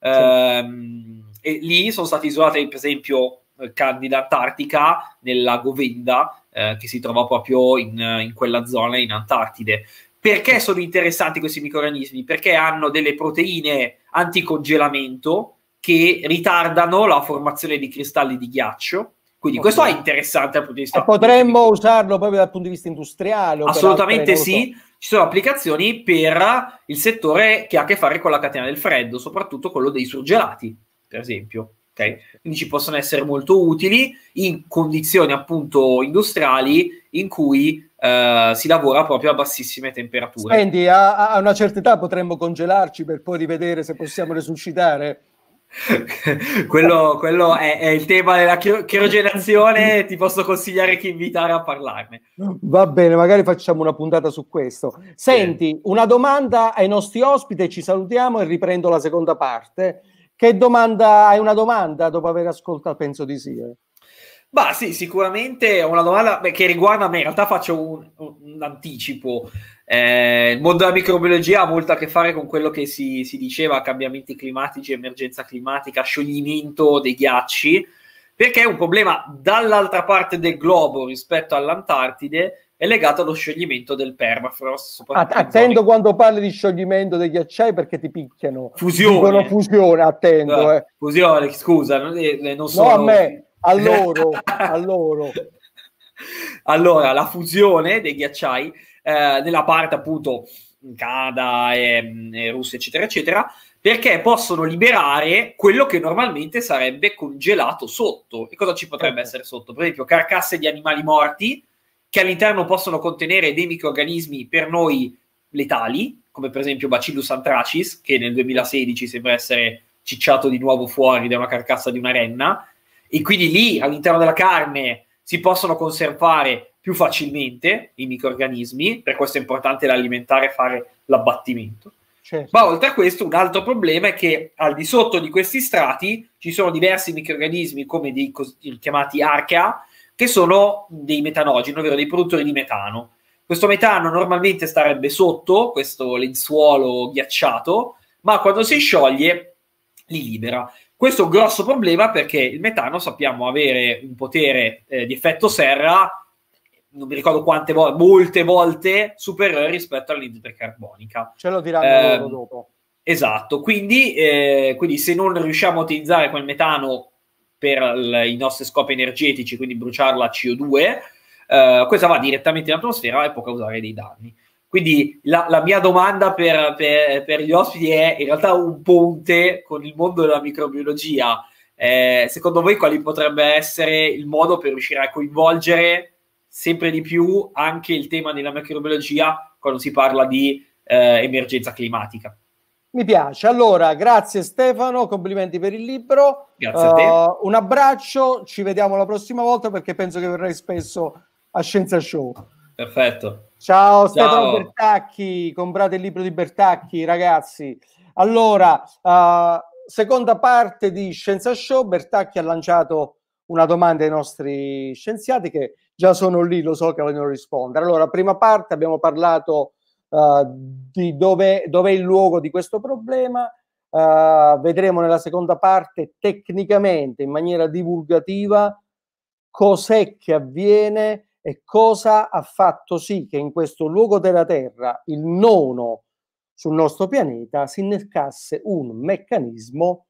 Ehm, e lì sono state isolate, per esempio, eh, candida antartica nella Govenda eh, che si trova proprio in, eh, in quella zona in Antartide. Perché sono interessanti questi microorganismi? Perché hanno delle proteine anticongelamento che ritardano la formazione di cristalli di ghiaccio. Quindi questo è interessante dal punto di vista. E eh, potremmo usarlo proprio dal punto di vista industriale. Assolutamente sì. Ci sono applicazioni per il settore che ha a che fare con la catena del freddo, soprattutto quello dei surgelati, per esempio. Okay? Quindi ci possono essere molto utili in condizioni appunto industriali in cui eh, si lavora proprio a bassissime temperature. Quindi a, a una certa età potremmo congelarci per poi rivedere se possiamo resuscitare. quello, quello è, è, il tema della chirogenazione. Ti posso consigliare chi invitare a parlarne. Va bene, magari facciamo una puntata su questo. Senti, una domanda ai nostri ospiti, ci salutiamo e riprendo la seconda parte. Che domanda, hai una domanda dopo aver ascoltato? Penso di sì. Eh. Bah, sì, sicuramente ho una domanda che riguarda me. In realtà faccio un, un, un anticipo. Eh, il mondo della microbiologia ha molto a che fare con quello che si, si diceva, cambiamenti climatici, emergenza climatica, scioglimento dei ghiacci, perché è un problema dall'altra parte del globo rispetto all'Antartide è legato allo scioglimento del permafrost. attendo zone... quando parli di scioglimento dei ghiacciai perché ti picchiano. Fusione. Dicono fusione, attendo. Ah, eh. Fusione, scusa, non, non sono... No, a me, a loro, a loro. Allora, la fusione dei ghiacciai eh, nella parte appunto Canada, e, mm, e Russia, eccetera, eccetera, perché possono liberare quello che normalmente sarebbe congelato sotto. E cosa ci potrebbe certo. essere sotto? Per esempio, carcasse di animali morti, che all'interno possono contenere dei microorganismi per noi letali, come per esempio Bacillus anthracis, che nel 2016 sembra essere cicciato di nuovo fuori da una carcassa di una renna, e quindi lì all'interno della carne si possono conservare più facilmente i microorganismi, per questo è importante l'alimentare e fare l'abbattimento. Certo. Ma oltre a questo, un altro problema è che al di sotto di questi strati ci sono diversi microorganismi, come dei cos- chiamati archea, che sono dei metanogeni, ovvero dei produttori di metano. Questo metano normalmente starebbe sotto questo lenzuolo ghiacciato, ma quando si scioglie li libera. Questo è un grosso problema perché il metano sappiamo avere un potere eh, di effetto serra non mi ricordo quante volte, molte volte superiore rispetto all'idride carbonica. Ce lo diranno eh, dopo. Esatto, quindi, eh, quindi, se non riusciamo a utilizzare quel metano per l- i nostri scopi energetici, quindi bruciarla a CO2, eh, questa va direttamente in atmosfera e può causare dei danni. Quindi la, la mia domanda per, per, per, gli ospiti è in realtà un ponte con il mondo della microbiologia. Eh, secondo voi quali potrebbe essere il modo per riuscire a coinvolgere sempre di più anche il tema della microbiologia quando si parla di eh, emergenza climatica? Mi piace. Allora, grazie Stefano, complimenti per il libro. Grazie a te. Eh, un abbraccio, ci vediamo la prossima volta perché penso che verrai spesso a Scienza Show. Perfetto. Ciao, Ciao. Stefano Bertacchi, comprate il libro di Bertacchi, ragazzi. Allora, uh, seconda parte di Scienza Show, Bertacchi ha lanciato una domanda ai nostri scienziati che già sono lì, lo so che vogliono rispondere. Allora, prima parte abbiamo parlato eh, di dove, dove è il luogo di questo problema. Eh, vedremo nella seconda parte tecnicamente, in maniera divulgativa, cos'è che avviene e cosa ha fatto sì che in questo luogo della Terra, il nono sul nostro pianeta, si innescasse un meccanismo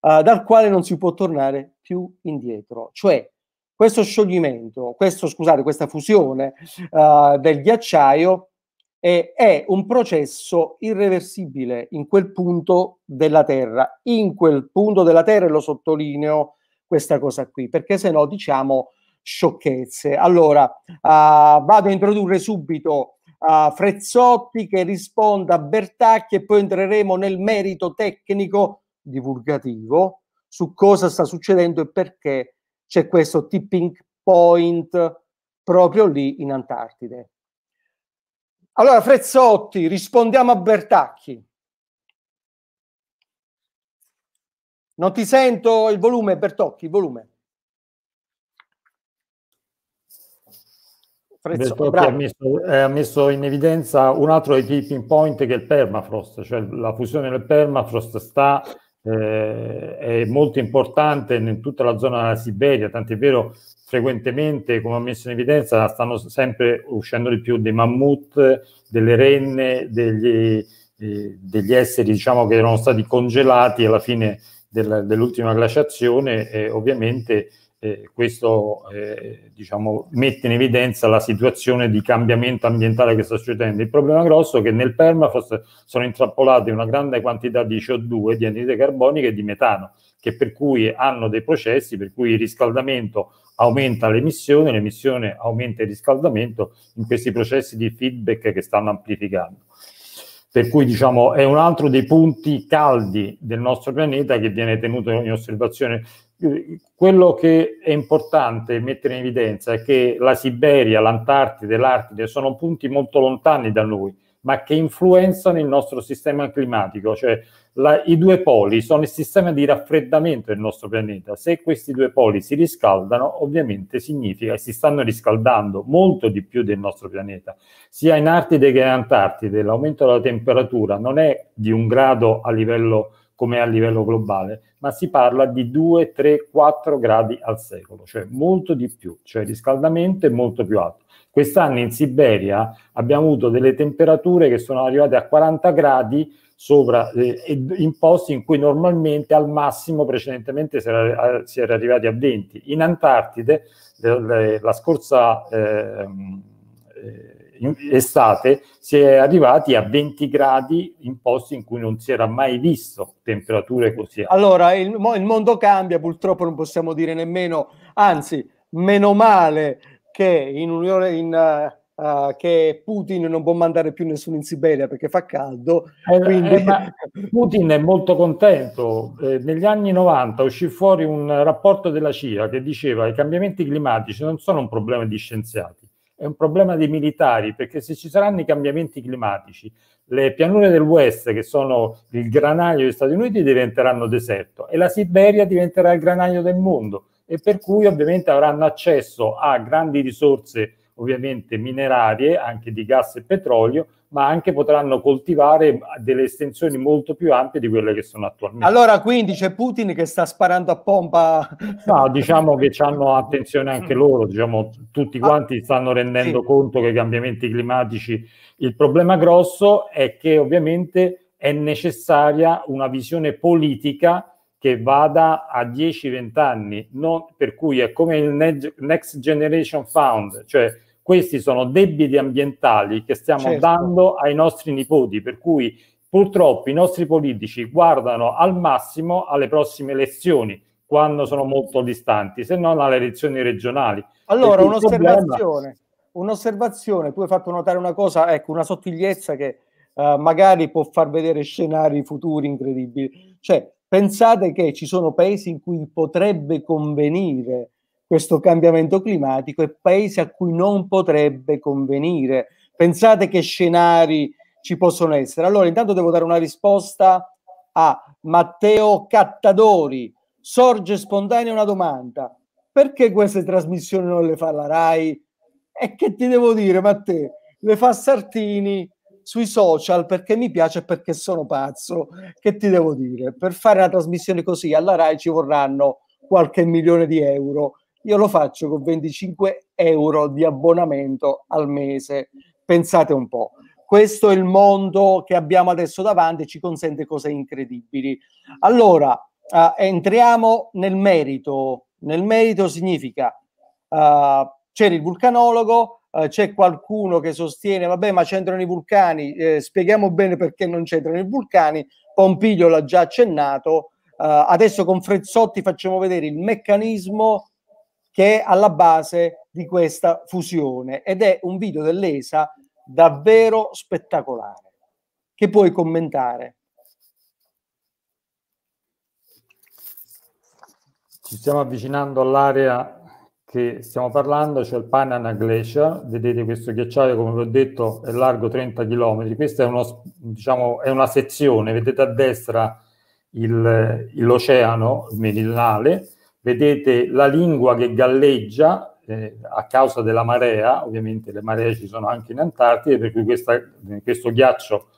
uh, dal quale non si può tornare più indietro. Cioè, questo scioglimento, questo, scusate, questa fusione uh, del ghiacciaio eh, è un processo irreversibile in quel punto della Terra, in quel punto della Terra, e lo sottolineo questa cosa qui, perché se no diciamo sciocchezze. Allora, uh, vado a introdurre subito uh, Frezzotti che risponda a Bertacchi e poi entreremo nel merito tecnico divulgativo su cosa sta succedendo e perché c'è questo tipping point proprio lì in Antartide. Allora, Frezzotti, rispondiamo a Bertacchi. Non ti sento il volume, Bertocchi, il volume. Bertocchi ha messo, eh, ha messo, in evidenza un altro dei tipping point che è il permafrost, cioè la fusione del permafrost sta, eh, è molto importante in tutta la zona della Siberia, tant'è vero frequentemente, come ho messo in evidenza, stanno sempre uscendo di più dei mammut, delle renne, degli, eh, degli esseri diciamo, che erano stati congelati alla fine del, dell'ultima glaciazione e ovviamente eh, questo eh, diciamo, mette in evidenza la situazione di cambiamento ambientale che sta succedendo. Il problema grosso è che nel permafrost sono intrappolate una grande quantità di CO2, di anidride carbonica e di metano, che per cui hanno dei processi per cui il riscaldamento aumenta l'emissione, l'emissione aumenta il riscaldamento in questi processi di feedback che stanno amplificando. Per cui diciamo è un altro dei punti caldi del nostro pianeta che viene tenuto in osservazione. Quello che è importante mettere in evidenza è che la Siberia, l'Antartide, l'Artide sono punti molto lontani da noi ma che influenzano il nostro sistema climatico, cioè la, i due poli sono il sistema di raffreddamento del nostro pianeta. Se questi due poli si riscaldano, ovviamente significa che si stanno riscaldando molto di più del nostro pianeta, sia in Artide che in Antartide. L'aumento della temperatura non è di un grado a livello come a livello globale, ma si parla di 2, 3, 4 gradi al secolo, cioè molto di più, cioè il riscaldamento è molto più alto. Quest'anno in Siberia abbiamo avuto delle temperature che sono arrivate a 40 gradi sopra, eh, in posti in cui normalmente al massimo precedentemente si era, eh, si era arrivati a 20. In Antartide eh, la scorsa ehm, eh, estate si è arrivati a 20 gradi in posti in cui non si era mai visto temperature così alte. Allora, il, il mondo cambia, purtroppo non possiamo dire nemmeno, anzi, meno male che, in Unione, in, uh, uh, che Putin non può mandare più nessuno in Siberia perché fa caldo. Eh, quindi... eh, Putin è molto contento. Eh, negli anni 90 uscì fuori un rapporto della CIA che diceva che i cambiamenti climatici non sono un problema di scienziati, è un problema dei militari, perché se ci saranno i cambiamenti climatici, le pianure del West, che sono il granaio degli Stati Uniti, diventeranno deserto e la Siberia diventerà il granaio del mondo e per cui ovviamente avranno accesso a grandi risorse ovviamente minerarie, anche di gas e petrolio, ma anche potranno coltivare delle estensioni molto più ampie di quelle che sono attualmente. Allora, quindi c'è Putin che sta sparando a pompa. No, diciamo che hanno attenzione anche loro, diciamo, tutti ah. quanti stanno rendendo sì. conto che i cambiamenti climatici. Il problema grosso è che ovviamente è necessaria una visione politica che vada a 10-20 anni, non, per cui è come il Next Generation Fund, cioè questi sono debiti ambientali che stiamo certo. dando ai nostri nipoti, per cui purtroppo i nostri politici guardano al massimo alle prossime elezioni quando sono molto distanti, se non alle elezioni regionali. Allora, un'osservazione, problema... un'osservazione, tu hai fatto notare una cosa, ecco, una sottigliezza che eh, magari può far vedere scenari futuri incredibili. Cioè, pensate che ci sono paesi in cui potrebbe convenire questo cambiamento climatico e paesi a cui non potrebbe convenire. Pensate che scenari ci possono essere. Allora, intanto devo dare una risposta a Matteo Cattadori. Sorge spontanea una domanda. Perché queste trasmissioni non le fa la RAI? E che ti devo dire, Matteo? Le fa Sartini sui social perché mi piace perché sono pazzo. Che ti devo dire? Per fare una trasmissione così alla RAI ci vorranno qualche milione di euro. Io lo faccio con 25 euro di abbonamento al mese. Pensate un po' questo è il mondo che abbiamo adesso davanti e ci consente cose incredibili. Allora, uh, entriamo nel merito. Nel merito significa uh, c'era il vulcanologo eh, c'è qualcuno che sostiene, vabbè, ma c'entrano i vulcani, eh, spieghiamo bene perché non c'entrano i vulcani, Pompiglio l'ha già accennato, Uh, adesso con Frezzotti facciamo vedere il meccanismo che è alla base di questa fusione ed è un video dell'ESA davvero spettacolare che puoi commentare. Ci stiamo avvicinando all'area che stiamo parlando, cioè il Panana Glacier, vedete questo ghiacciaio come vi ho detto è largo 30 km, questa è, uno, diciamo, è una sezione, vedete a destra il, l'oceano meridionale, vedete la lingua che galleggia eh, a causa della marea, ovviamente le maree ci sono anche in Antartide, per cui questa, questo ghiaccio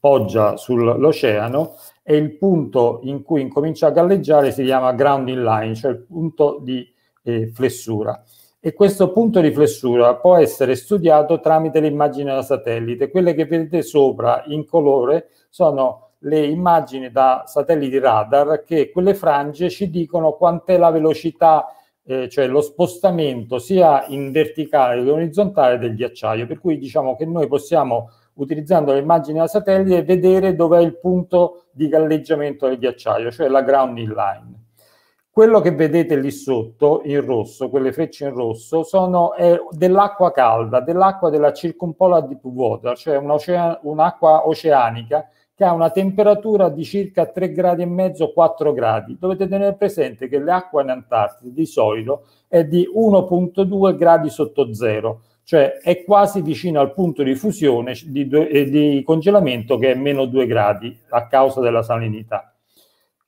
poggia sull'oceano e il punto in cui incomincia a galleggiare si chiama ground in line, cioè il punto di eh, flessura. E questo punto di flessura può essere studiato tramite l'immagine da satellite. Quelle che vedete sopra in colore sono le immagini da satelliti radar che quelle frange ci dicono quant'è la velocità, eh, cioè lo spostamento sia in verticale che orizzontale del ghiacciaio. Per cui diciamo che noi possiamo, utilizzando le immagini da satellite, vedere dov'è il punto di galleggiamento del ghiacciaio, cioè la ground in line. Quello che vedete lì sotto in rosso, quelle frecce in rosso, sono dell'acqua calda, dell'acqua della circumpolar deep water, cioè un'acqua oceanica che ha una temperatura di circa 3 gradi e mezzo, 4 gradi. Dovete tenere presente che l'acqua in Antartide di solito è di 1.2 gradi sotto zero, cioè è quasi vicino al punto di fusione di, eh, di congelamento che è meno 2 gradi a causa della salinità.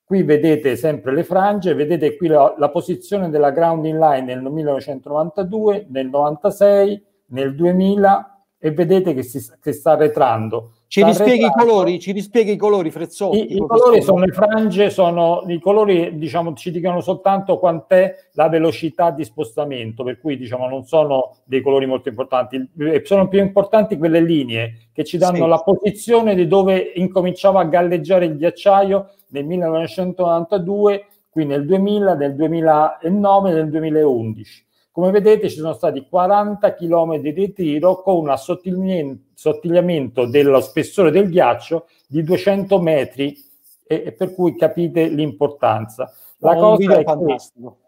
Qui vedete sempre le frange, vedete qui la, la posizione della ground in line nel 1992, nel 96, nel 2000 e vedete che, si, che sta arretrando. Ci rispieghi, colori, ci rispieghi i colori, Frezzotti. I, i colori sono le frange, sono, i colori diciamo, ci dicono soltanto quant'è la velocità di spostamento, per cui diciamo, non sono dei colori molto importanti, sono più importanti quelle linee che ci danno sì. la posizione di dove incominciava a galleggiare il ghiacciaio nel 1992, qui nel 2000, nel 2009, nel 2011 come vedete ci sono stati 40 km di tiro con un sottigliamento dello spessore del ghiaccio di 200 metri, e, e per cui capite l'importanza. La è cosa un video è fantastico.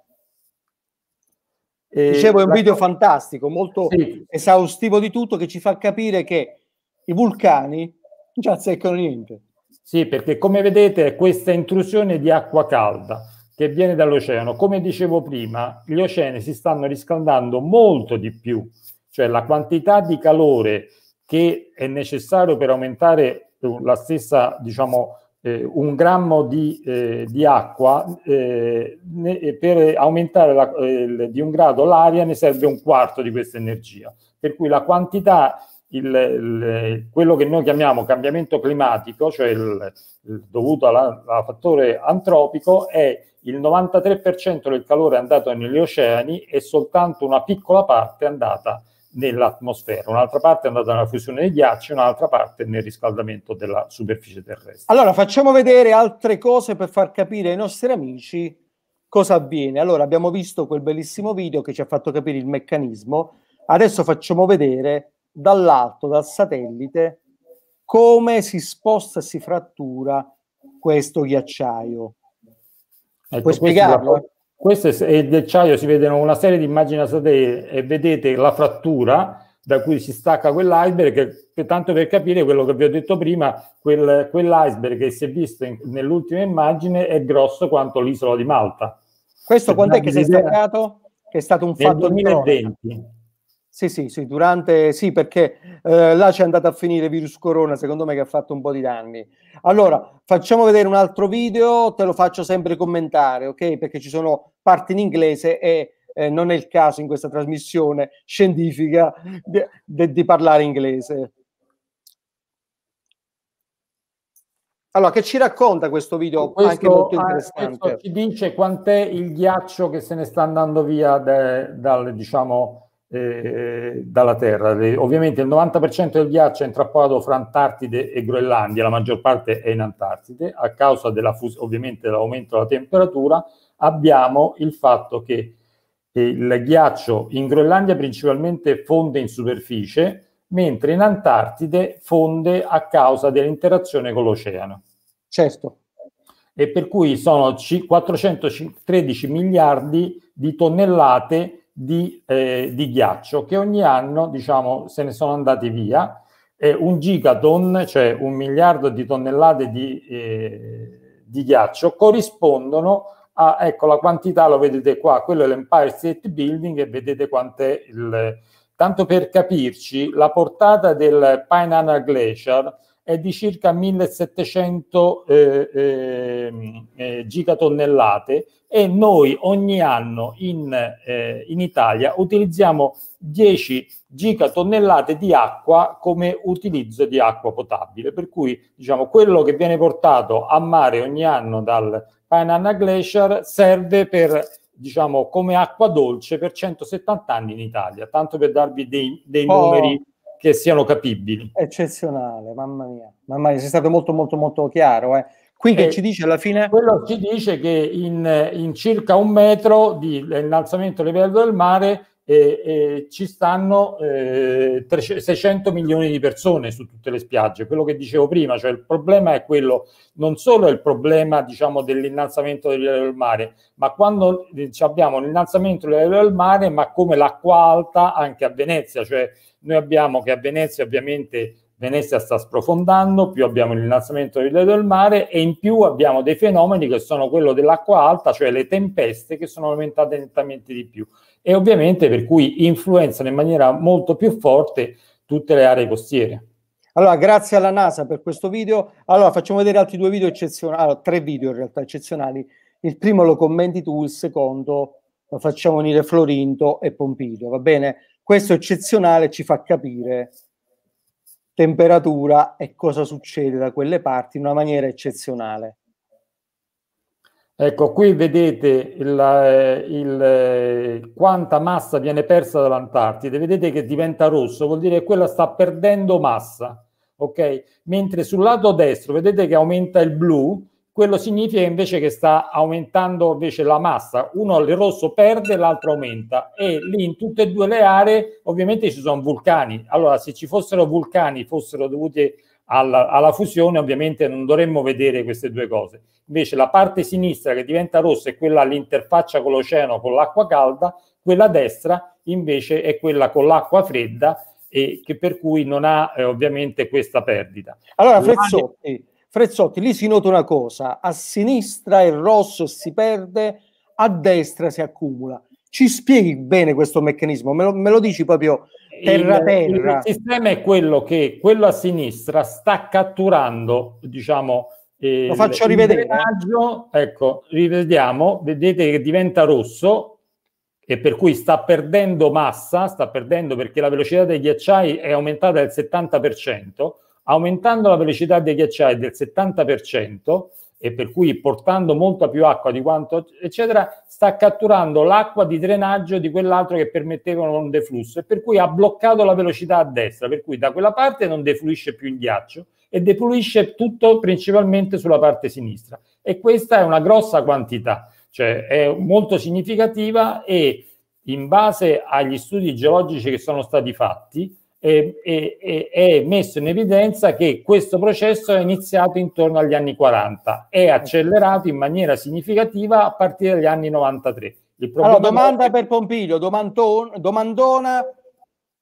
Che, eh, Dicevo, è un video cosa... fantastico, molto sì. esaustivo di tutto, che ci fa capire che i vulcani non ci azzeccano niente. Sì, perché come vedete è questa intrusione di acqua calda che viene dall'oceano. Come dicevo prima, gli oceani si stanno riscaldando molto di più, cioè la quantità di calore che è necessario per aumentare eh, la stessa, diciamo, eh, un grammo di, eh, di acqua, eh, ne, eh, per aumentare la, eh, di un grado l'aria ne serve un quarto di questa energia. Per cui la quantità il, il, quello che noi chiamiamo cambiamento climatico, cioè il, dovuto al fattore antropico, è il 93% del calore è andato negli oceani e soltanto una piccola parte è andata nell'atmosfera, un'altra parte è andata nella fusione dei ghiacci, un'altra parte nel riscaldamento della superficie terrestre. Allora facciamo vedere altre cose per far capire ai nostri amici cosa avviene. Allora abbiamo visto quel bellissimo video che ci ha fatto capire il meccanismo, adesso facciamo vedere dall'alto, dal satellite, come si sposta e si frattura questo ghiacciaio. Ecco, Puoi spiegarlo? Questo è, il ghiacciaio, si vedono una serie di immagini a satellite e vedete la frattura da cui si stacca quell'iceberg, che, tanto per capire quello che vi ho detto prima, quel, quell'iceberg che si è visto in, nell'ultima immagine è grosso quanto l'isola di Malta. Questo quando è che si è staccato? Che è stato un fatto nel 2020. Sì, sì, sì, durante, sì, perché eh, là c'è andato a finire virus corona, secondo me che ha fatto un po' di danni. Allora, facciamo vedere un altro video, te lo faccio sempre commentare, ok? Perché ci sono parti in inglese e eh, non è il caso in questa trasmissione scientifica di, di, di parlare inglese. Allora, che ci racconta questo video questo, anche molto interessante? Questo ci dice quant'è il ghiaccio che se ne sta andando via de, dal, diciamo, eh, dalla Terra. ovviamente il 90% del ghiaccio è intrappolato fra Antartide e Groenlandia, la maggior parte è in Antartide, a causa della fus- ovviamente dell'aumento della temperatura abbiamo il fatto che il ghiaccio in Groenlandia principalmente fonde in superficie, mentre in Antartide fonde a causa dell'interazione con l'oceano. Certo. E per cui sono 413 miliardi di tonnellate di, eh, di ghiaccio che ogni anno diciamo, se ne sono andati via eh, un gigaton, cioè un miliardo di tonnellate di, eh, di ghiaccio, corrispondono a, ecco la quantità, lo vedete qua, quello è l'Empire State Building e vedete quant'è il... Tanto per capirci, la portata del Pine Anna Glacier è di circa 1700 eh, ehm, eh, gigatonnellate, e noi ogni anno in, eh, in Italia utilizziamo 10 gigatonnellate di acqua come utilizzo di acqua potabile, per cui diciamo, quello che viene portato a mare ogni anno dal Panana Glacier serve per, diciamo, come acqua dolce per 170 anni in Italia, tanto per darvi dei, dei oh. numeri che siano capibili. Eccezionale, mamma mia, mamma mia, sei stato molto molto molto chiaro. Eh. Qui che e eh, ci dice alla fine? Quello ci dice che in, in circa un metro di innalzamento livello del mare eh, eh, ci stanno 300, eh, 600 milioni di persone su tutte le spiagge. Quello che dicevo prima, cioè il problema è quello, non solo il problema diciamo, dell'innalzamento del livello del mare, ma quando eh, abbiamo l'innalzamento del livello del mare, ma come l'acqua alta anche a Venezia, cioè noi abbiamo che a Venezia ovviamente Venezia sta sprofondando, più abbiamo l'innalzamento del livello del mare e in più abbiamo dei fenomeni che sono quello dell'acqua alta, cioè le tempeste che sono aumentate nettamente di più e ovviamente per cui influenzano in maniera molto più forte tutte le aree costiere. Allora, grazie alla NASA per questo video. Allora, facciamo vedere altri due video eccezionali, allora, tre video in realtà eccezionali. Il primo lo commenti tu, il secondo lo facciamo unire Florinto e Pompilio, va bene? Questo eccezionale ci fa capire temperatura e cosa succede da quelle parti in una maniera eccezionale. Ecco, qui vedete il, eh, il, eh, quanta massa viene persa dall'Antartide. Vedete che diventa rosso, vuol dire che quella sta perdendo massa, ok? Mentre sul lato destro vedete che aumenta il blu, quello significa invece che sta aumentando invece la massa, uno il rosso perde, l'altro aumenta e lì in tutte e due le aree ovviamente ci sono vulcani, allora se ci fossero vulcani fossero dovuti alla, alla fusione ovviamente non dovremmo vedere queste due cose, invece la parte sinistra che diventa rossa è quella all'interfaccia con l'oceano con l'acqua calda, quella destra invece è quella con l'acqua fredda e che per cui non ha eh, ovviamente questa perdita. Allora Frezzotti... Frezzotti, lì si nota una cosa, a sinistra il rosso si perde, a destra si accumula. Ci spieghi bene questo meccanismo? Me lo, me lo dici proprio terra terra? Il, il, sistema è quello che quello a sinistra sta catturando, diciamo, eh, lo faccio rivedere. Eh. Ecco, rivediamo, vedete che diventa rosso e per cui sta perdendo massa, sta perdendo perché la velocità dei ghiacciai è aumentata del 70%, aumentando la velocità dei ghiacciai del 70% e per cui portando molta più acqua di quanto eccetera, sta catturando l'acqua di drenaggio di quell'altro che permetteva un deflusso e per cui ha bloccato la velocità a destra, per cui da quella parte non defluisce più il ghiaccio e defluisce tutto principalmente sulla parte sinistra. E questa è una grossa quantità, cioè è molto significativa e in base agli studi geologici che sono stati fatti, e, eh, è messo in evidenza che questo processo è iniziato intorno agli anni 40 è accelerato in maniera significativa a partire dagli anni 93. Allora, domanda è... per Pompiglio, domandona.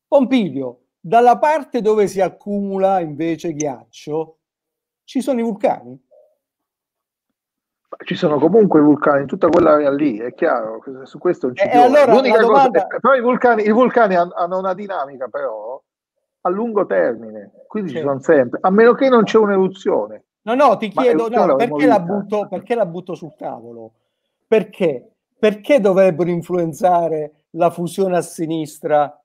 Pompilio, dalla parte dove si accumula invece ghiaccio ci sono i vulcani? Ci sono comunque i vulcani in tutta quell'area lì, è chiaro, su questo non ci eh, allora, domanda... cosa, però i vulcani, i vulcani hanno una dinamica però a lungo termine, quindi sì. ci sono sempre, a meno che non c'è un'eruzione. No, no, ti chiedo no, perché, la butto, perché, la butto, sul tavolo? Perché? Perché dovrebbero influenzare la fusione a sinistra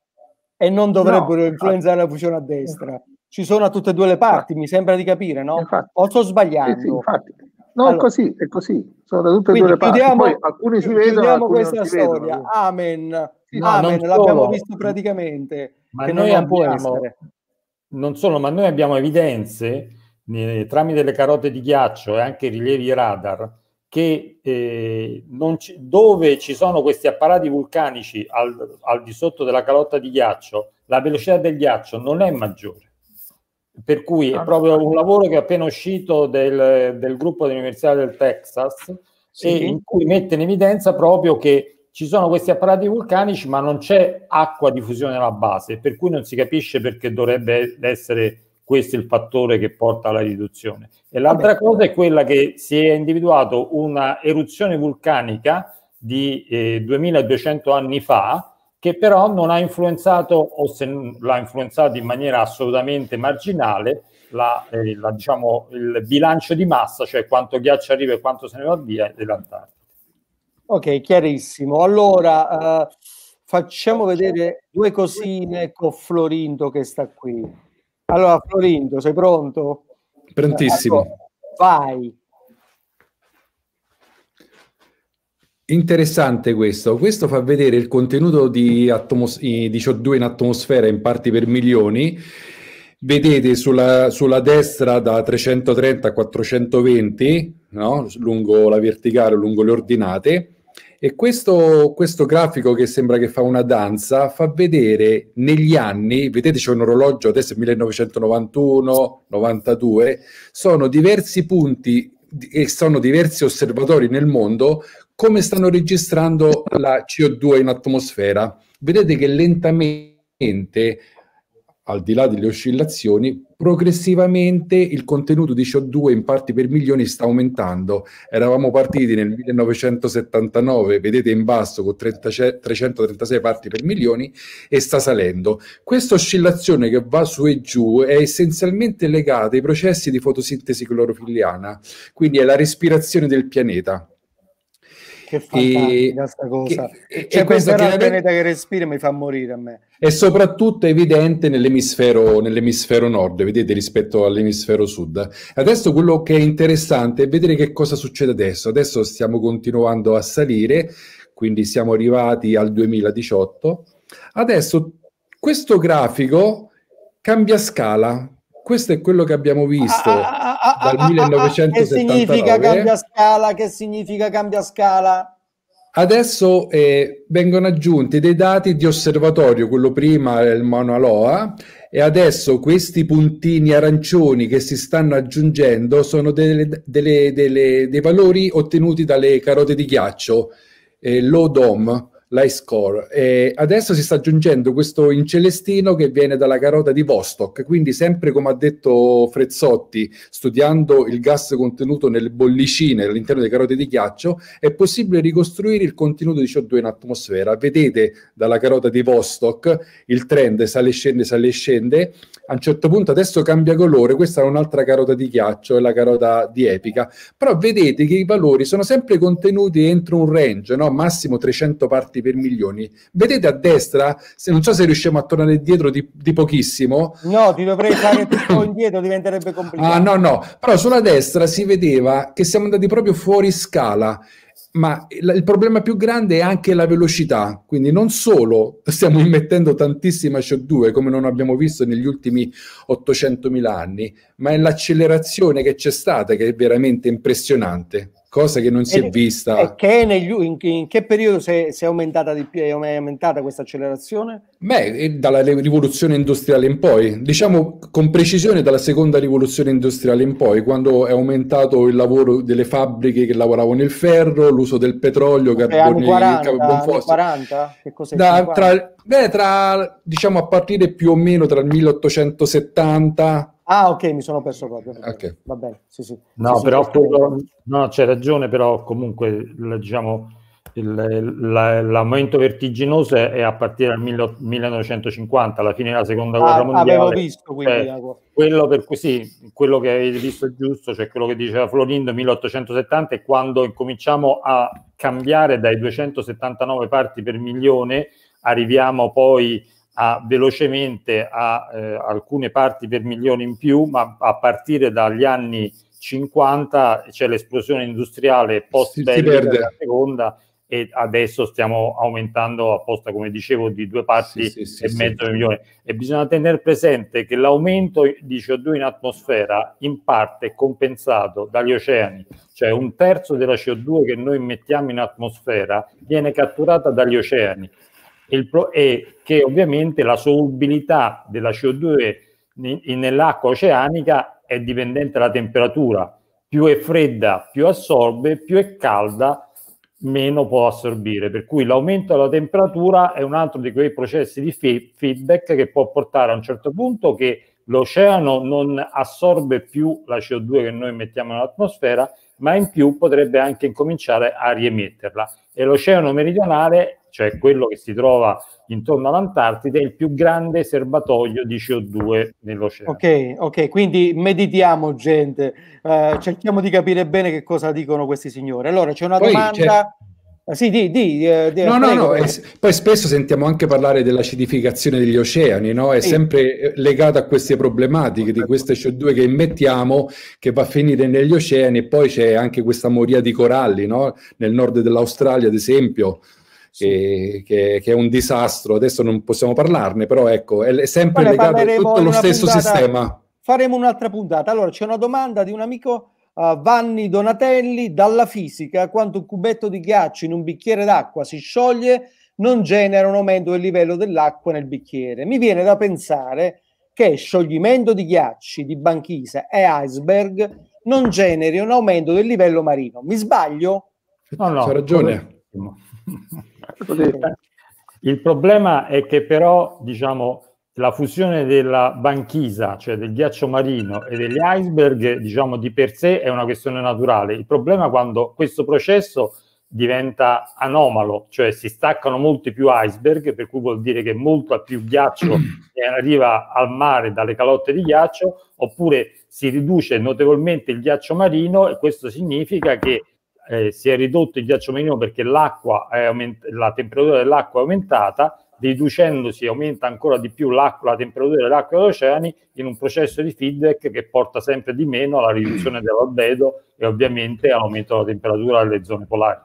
e non dovrebbero no, influenzare ah, la fusione a destra? Ci sono a tutte e due le parti, ah, mi sembra di capire, no? Infatti, o sto sbagliando? Sì, infatti. No, allora, così, è così, sono da tutte e due le parti. Poi alcuni si vedono, alcuni questa storia. Vedono. Amen. Sì, no, Amen, l'abbiamo visto praticamente ma che noi abbiamo, non solo, ma noi abbiamo evidenze eh, tramite le carote di ghiaccio e anche rilievi radar che eh, ci, dove ci sono questi apparati vulcanici al, al, di sotto della calotta di ghiaccio, la velocità del ghiaccio non è maggiore. Per cui è ah, proprio un lavoro che è appena uscito del, del gruppo dell'Università del Texas sì. in cui mette in evidenza proprio che ci sono questi apparati vulcanici ma non c'è acqua di fusione alla base, per cui non si capisce perché dovrebbe essere questo il fattore che porta alla riduzione. E l'altra Vabbè. cosa è quella che si è individuato una eruzione vulcanica di eh, 2200 anni fa che però non ha influenzato o se l'ha influenzato in maniera assolutamente marginale la, eh, la, diciamo, il bilancio di massa, cioè quanto ghiaccio arriva e quanto se ne va via dell'Antartide. Ok, chiarissimo. Allora, eh, facciamo vedere due cosine con Florindo che sta qui. Allora, Florindo, sei pronto? Prontissimo. Allora, ecco, vai. Interessante questo. Questo fa vedere il contenuto di, atmos- di CO2 in atmosfera in parti per milioni. Vedete sulla, sulla destra da 330 a 420, no? lungo la verticale, lungo le ordinate e questo, questo, grafico che sembra che fa una danza fa vedere negli anni, vedete c'è un orologio, adesso è 1991-92, sono diversi punti e sono diversi osservatori nel mondo come stanno registrando la CO2 in atmosfera. Vedete che lentamente al di là delle oscillazioni, progressivamente il contenuto di CO2 in parti per milioni sta aumentando. Eravamo partiti nel 1979, vedete in basso, con 30, 336 parti per milioni e sta salendo. Questa oscillazione che va su e giù è essenzialmente legata ai processi di fotosintesi clorofilliana, quindi è la respirazione del pianeta che fantastica questa cosa. Che, cioè, e questo chiaramente... pianeta che respira mi fa morire a me. E soprattutto è evidente nell'emisfero, nell'emisfero nord, vedete, rispetto all'emisfero sud. Adesso quello che è interessante è vedere che cosa succede adesso. Adesso stiamo continuando a salire, quindi siamo arrivati al 2018. Adesso questo grafico cambia scala, questo è quello che abbiamo visto ah, ah, ah, dal 1979. Che significa cambia scala? Che significa cambia scala? Adesso eh, vengono aggiunti dei dati di osservatorio, quello prima è il Mauna Loa, e adesso questi puntini arancioni che si stanno aggiungendo sono delle, delle, delle, dei valori ottenuti dalle carote di ghiaccio, eh, l'ODOM, l'iScore. E adesso si sta aggiungendo questo incelestino che viene dalla carota di Vostok, quindi sempre come ha detto Frezzotti, studiando il gas contenuto nelle bollicine all'interno delle carote di ghiaccio, è possibile ricostruire il contenuto di CO2 in atmosfera. Vedete dalla carota di Vostok il trend sale e scende, sale e scende, a un certo punto adesso cambia colore, questa è un'altra carota di ghiaccio, è la carota di Epica, però vedete che i valori sono sempre contenuti entro un range, no? massimo 300 parti fatti per milioni. Vedete a destra, se non so se riusciamo a tornare indietro di, di pochissimo. No, ti dovrei fare tutto indietro, diventerebbe complicato. Ah, no, no, però sulla destra si vedeva che siamo andati proprio fuori scala ma il problema più grande è anche la velocità, quindi non solo stiamo immettendo tantissima CO2 come non abbiamo visto negli ultimi 800.000 anni, ma è l'accelerazione che c'è stata che è veramente impressionante cosa che non si è vista. E che negli, in, in, che periodo si è, si è, aumentata di più? È aumentata questa accelerazione? Beh, eh, dalla rivoluzione industriale in poi, diciamo con precisione dalla seconda rivoluzione industriale in poi, quando è aumentato il lavoro delle fabbriche che lavoravano il ferro, l'uso del petrolio, carbone, 40, carbon 40? Che cos'è? Da, tra, beh, tra, diciamo a partire più o meno tra il 1870 Ah, ok, mi sono perso proprio. Okay. Va bene, sì, sì. No, sì, però quello, no, c'è ragione, però comunque diciamo l'aumento vertiginoso è a partire dal 1950, alla fine della seconda ah, guerra ah, mondiale. Avevo visto quindi, cioè, quello, per cui, sì, quello che avete visto è giusto, cioè quello che diceva Florindo 1870 è quando incominciamo a cambiare dai 279 parti per milione, arriviamo poi a, velocemente a eh, alcune parti per milione in più, ma a partire dagli anni 50 c'è l'esplosione industriale post bellica della seconda e adesso stiamo aumentando apposta, come dicevo, di due parti sì, sì, e sì, mezzo milione. E bisogna tenere presente che l'aumento di CO2 in atmosfera in parte è compensato dagli oceani, cioè un terzo della CO2 che noi mettiamo in atmosfera viene catturata dagli oceani. Il pro- e che ovviamente la solubilità della CO2 in, nell'acqua oceanica è dipendente dalla temperatura. Più è fredda, più assorbe, più è calda, meno può assorbire. Per cui l'aumento della temperatura è un altro di quei processi di fe- feedback che può portare a un certo punto che l'oceano non assorbe più la CO2 che noi mettiamo nell'atmosfera, ma in più potrebbe anche incominciare a riemetterla. E l'oceano meridionale cioè quello che si trova intorno all'Antartide, è il più grande serbatoio di CO2 nell'oceano. Ok, ok, quindi meditiamo gente, eh, cerchiamo di capire bene che cosa dicono questi signori. Allora c'è una Poi, domanda... C'è... Eh, sì, di, di, eh, di no, no, no. poi spesso sentiamo anche parlare dell'acidificazione degli oceani, no? È sì. sempre eh, legato a queste problematiche di queste CO2 che immettiamo che va a finire negli oceani e poi c'è anche questa moria di coralli, no? Nel nord dell'Australia, ad esempio, che, che, che, è un disastro, adesso non possiamo parlarne, però ecco, è sempre Guarda, legato a tutto lo stesso puntata, sistema. Faremo un'altra puntata. Allora, c'è una domanda di un amico uh, Vanni Donatelli dalla fisica, quando un cubetto di ghiaccio in un bicchiere d'acqua si scioglie, non genera un aumento del livello dell'acqua nel bicchiere. Mi viene da pensare che scioglimento di ghiacci, di banchisa e iceberg non generi un aumento del livello marino. Mi sbaglio? No, no, c'è ragione. Il problema è che però, diciamo, la fusione della banchisa, cioè del ghiaccio marino e degli iceberg, diciamo, di per sé è una questione naturale. Il problema è quando questo processo diventa anomalo, cioè si staccano molti più iceberg, per cui vuol dire che molto più ghiaccio arriva al mare dalle calotte di ghiaccio, oppure si riduce notevolmente il ghiaccio marino e questo significa che eh, si è ridotto il ghiaccio ghiacciomeno perché aument- la temperatura dell'acqua è aumentata, riducendosi aumenta ancora di più la temperatura dell'acqua e degli oceani in un processo di feedback che porta sempre di meno alla riduzione dell'albedo e ovviamente all'aumento della temperatura delle zone polari.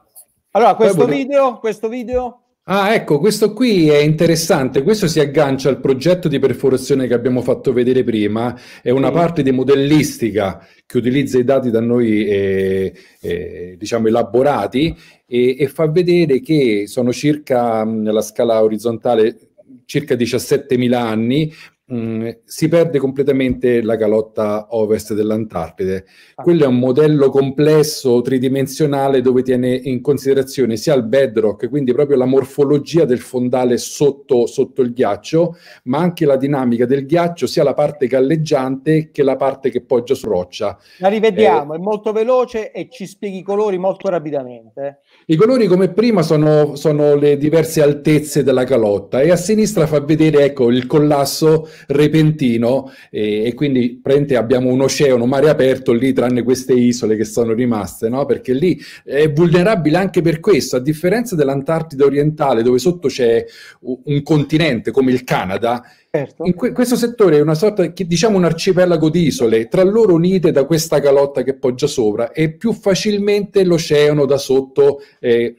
Allora, questo video, questo video Ah, ecco, questo qui è interessante. Questo si aggancia al progetto di perforazione che abbiamo fatto vedere prima. È una parte di modellistica che utilizza i dati da noi eh, eh, diciamo elaborati e, e, fa vedere che sono circa nella scala orizzontale circa 17.000 anni, Mm, si perde completamente la calotta ovest dell'Antartide. Ah. Quello è un modello complesso, tridimensionale, dove tiene in considerazione sia il bedrock, quindi proprio la morfologia del fondale sotto, sotto il ghiaccio, ma anche la dinamica del ghiaccio, sia la parte galleggiante che la parte che poggia su roccia. La rivediamo, eh, è molto veloce e ci spieghi i colori molto rapidamente. I colori, come prima, sono, sono le diverse altezze della calotta e a sinistra fa vedere ecco, il collasso repentino e, e quindi abbiamo un oceano, un mare aperto lì tranne queste isole che sono rimaste, no? perché lì è vulnerabile anche per questo, a differenza dell'Antartide orientale dove sotto c'è un continente come il Canada, Certo. Que- questo settore è una sorta, di diciamo, un arcipelago di isole, tra loro unite da questa calotta che poggia sopra e più facilmente l'oceano da sotto eh,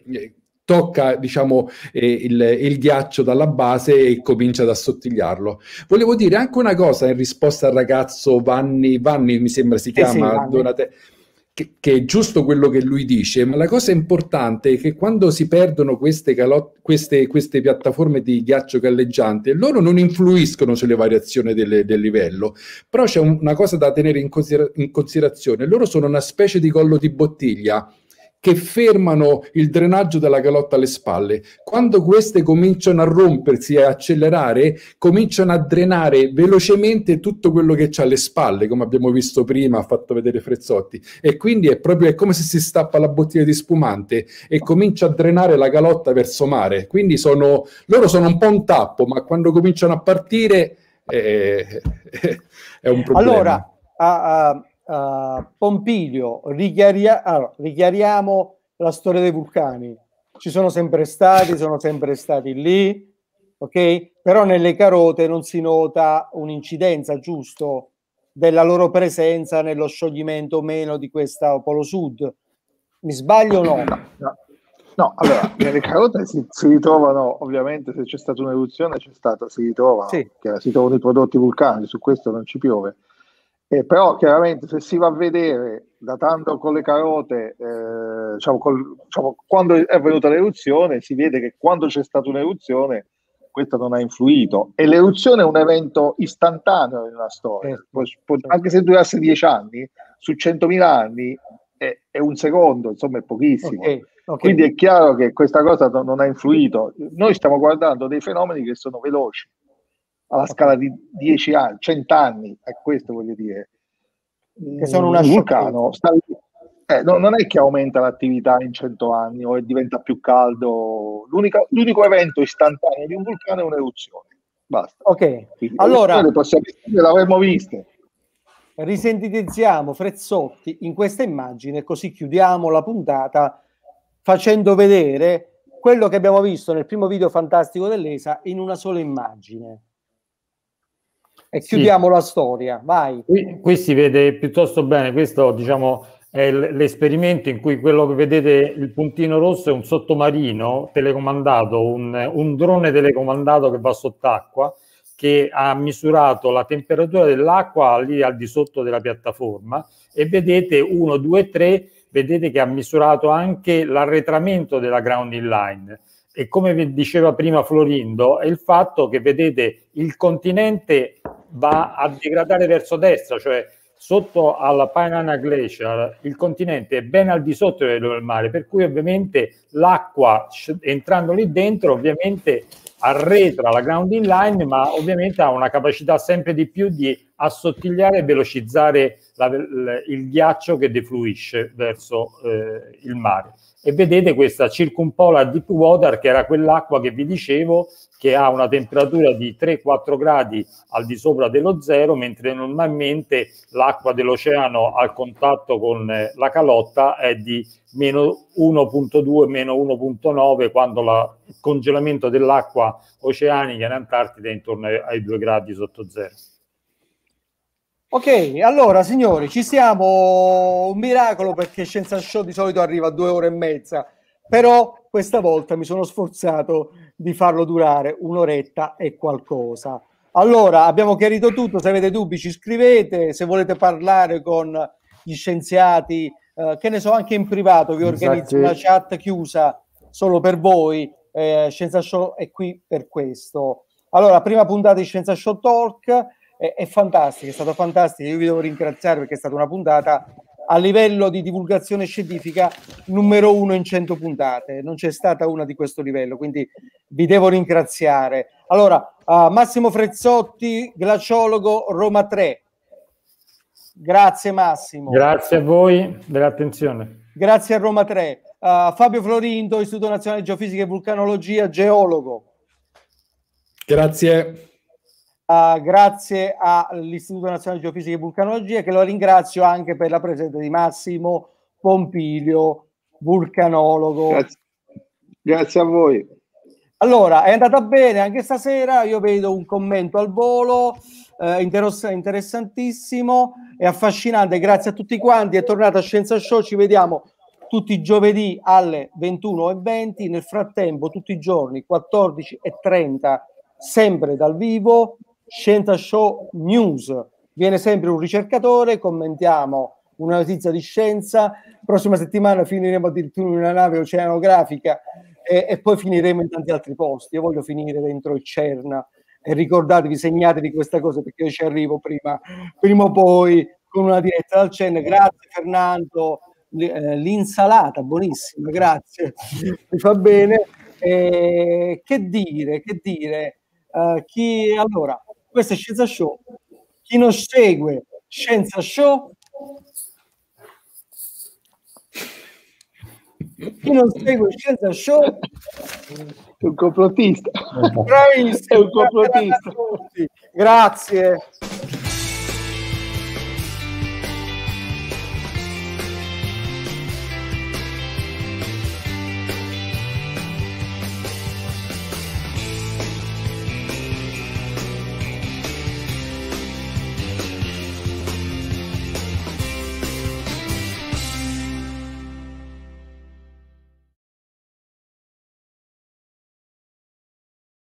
tocca diciamo, eh, il, il, ghiaccio dalla base e comincia ad assottigliarlo. Volevo dire anche una cosa in risposta al ragazzo Vanni, Vanni mi sembra si chiama, eh sì, Donate, che, che, è giusto quello che lui dice, ma la cosa importante è che quando si perdono queste, calot- queste, queste piattaforme di ghiaccio galleggiante, loro non influiscono sulle variazioni delle, del livello, però c'è un, una cosa da tenere in, consider- in considerazione, loro sono una specie di collo di bottiglia che fermano il drenaggio della calotta alle spalle. Quando queste cominciano a rompersi e accelerare, cominciano a drenare velocemente tutto quello che c'è alle spalle, come abbiamo visto prima, ha fatto vedere Frezzotti. E quindi è proprio è come se si stappa la bottiglia di spumante e comincia a drenare la calotta verso mare. Quindi sono, loro sono un po' un tappo, ma quando cominciano a partire eh, eh, è un problema. Allora, a, a uh, Pompilio, richiaria- allora, richiariamo la storia dei vulcani. Ci sono sempre stati, sono sempre stati lì, ok? Però nelle carote non si nota un'incidenza, giusto, della loro presenza nello scioglimento o meno di questa Polo Sud. Mi sbaglio o no? no. No, allora, nelle carote si, si, ritrovano, ovviamente se c'è stata un'eruzione c'è stata, si ritrovano, sì. si trovano i prodotti vulcanici, su questo non ci piove, eh, però chiaramente se si va a vedere da tanto con le carote eh, diciamo, col, diciamo, quando è avvenuta l'eruzione si vede che quando c'è stata un'eruzione questa non ha influito e l'eruzione è un evento istantaneo nella storia certo, certo. anche se durasse dieci anni su centomila anni è, è, un secondo insomma è pochissimo okay, okay. quindi è chiaro che questa cosa non ha influito noi stiamo guardando dei fenomeni che sono veloci alla scala di 10 anni, 100 anni, è questo voglio dire. Che sono mm, una un vulcano, sta, eh, no, non è che aumenta l'attività in 100 anni o diventa più caldo, l'unico, l'unico evento istantaneo di un vulcano è un'eruzione. Basta. Ok, Quindi, allora le possiamo l'avremmo viste. Risentetizziamo Frezzotti in questa immagine, così chiudiamo la puntata facendo vedere quello che abbiamo visto nel primo video fantastico dell'ESA in una sola immagine e chiudiamo sì. la storia. Vai. Qui, qui, si vede piuttosto bene, questo diciamo è l'esperimento in cui quello che vedete, il puntino rosso, è un sottomarino telecomandato, un, un drone telecomandato che va sott'acqua che ha misurato la temperatura dell'acqua lì al di sotto della piattaforma e vedete 1, 2, 3, vedete che ha misurato anche l'arretramento della ground in line e come vi diceva prima Florindo, è il fatto che vedete il continente va a degradare verso destra, cioè sotto alla Panana Glacier il continente è ben al di sotto del mare, per cui ovviamente l'acqua entrando lì dentro ovviamente arretra la grounding line, ma ovviamente ha una capacità sempre di più di assottigliare e velocizzare la, il ghiaccio che defluisce verso eh, il mare e vedete questa circumpolar deep water che era quell'acqua che vi dicevo che ha una temperatura di 3-4 gradi al di sopra dello zero mentre normalmente l'acqua dell'oceano al contatto con eh, la calotta è di meno 1.2 meno 1.9 quando la, il congelamento dell'acqua oceanica in Antartide è intorno ai 2 gradi sotto zero. Ok, allora signori, ci siamo un miracolo perché Scienza Show di solito arriva a due ore e mezza, però questa volta mi sono sforzato di farlo durare un'oretta e qualcosa. Allora, abbiamo chiarito tutto, se avete dubbi ci scrivete, se volete parlare con gli scienziati, eh, che ne so, anche in privato, vi esatto. organizzo esatto. una chat chiusa solo per voi, eh, Scienza Show è qui per questo. Allora, prima puntata di Scienza Show Talk è, è fantastica, è stato fantastico. Io vi devo ringraziare perché è stata una puntata a livello di divulgazione scientifica numero uno in 100 puntate, non c'è stata una di questo livello, quindi vi devo ringraziare. Allora, uh, Massimo Frezzotti, glaciologo Roma 3. Grazie Massimo. Grazie a voi dell'attenzione. Grazie a Roma 3. Uh, eh, Fabio Florindo, Istituto Nazionale di Geofisica e Vulcanologia, geologo. Grazie. Uh, grazie all'Istituto Nazionale di Geofisica e Vulcanologia che lo ringrazio anche per la presenza di Massimo Pompilio, vulcanologo. Grazie, grazie a voi. Allora, è andata bene anche stasera, io vedo un commento al volo, eh, interessantissimo e affascinante, grazie a tutti quanti, è tornata Scienza Show, ci vediamo tutti i giovedì alle 21.20, nel frattempo tutti i giorni 14.30 sempre dal vivo Scienza Show News. Viene sempre un ricercatore, commentiamo una notizia di scienza. Prossima settimana finiremo addirittura in una nave oceanografica e, eh, e poi finiremo in tanti altri posti. Io voglio finire dentro il CERN e ricordatevi, segnatevi questa cosa perché io ci arrivo prima, prima o poi con una diretta dal CERN. Grazie Fernando, eh, l'insalata buonissima, grazie, mi fa bene. Eh, che dire, che dire. Uh, chi allora questo è Scienza Show. Chi non segue Scienza Show chi non segue Scienza Show è un complottista bravissimo è un complottista grazie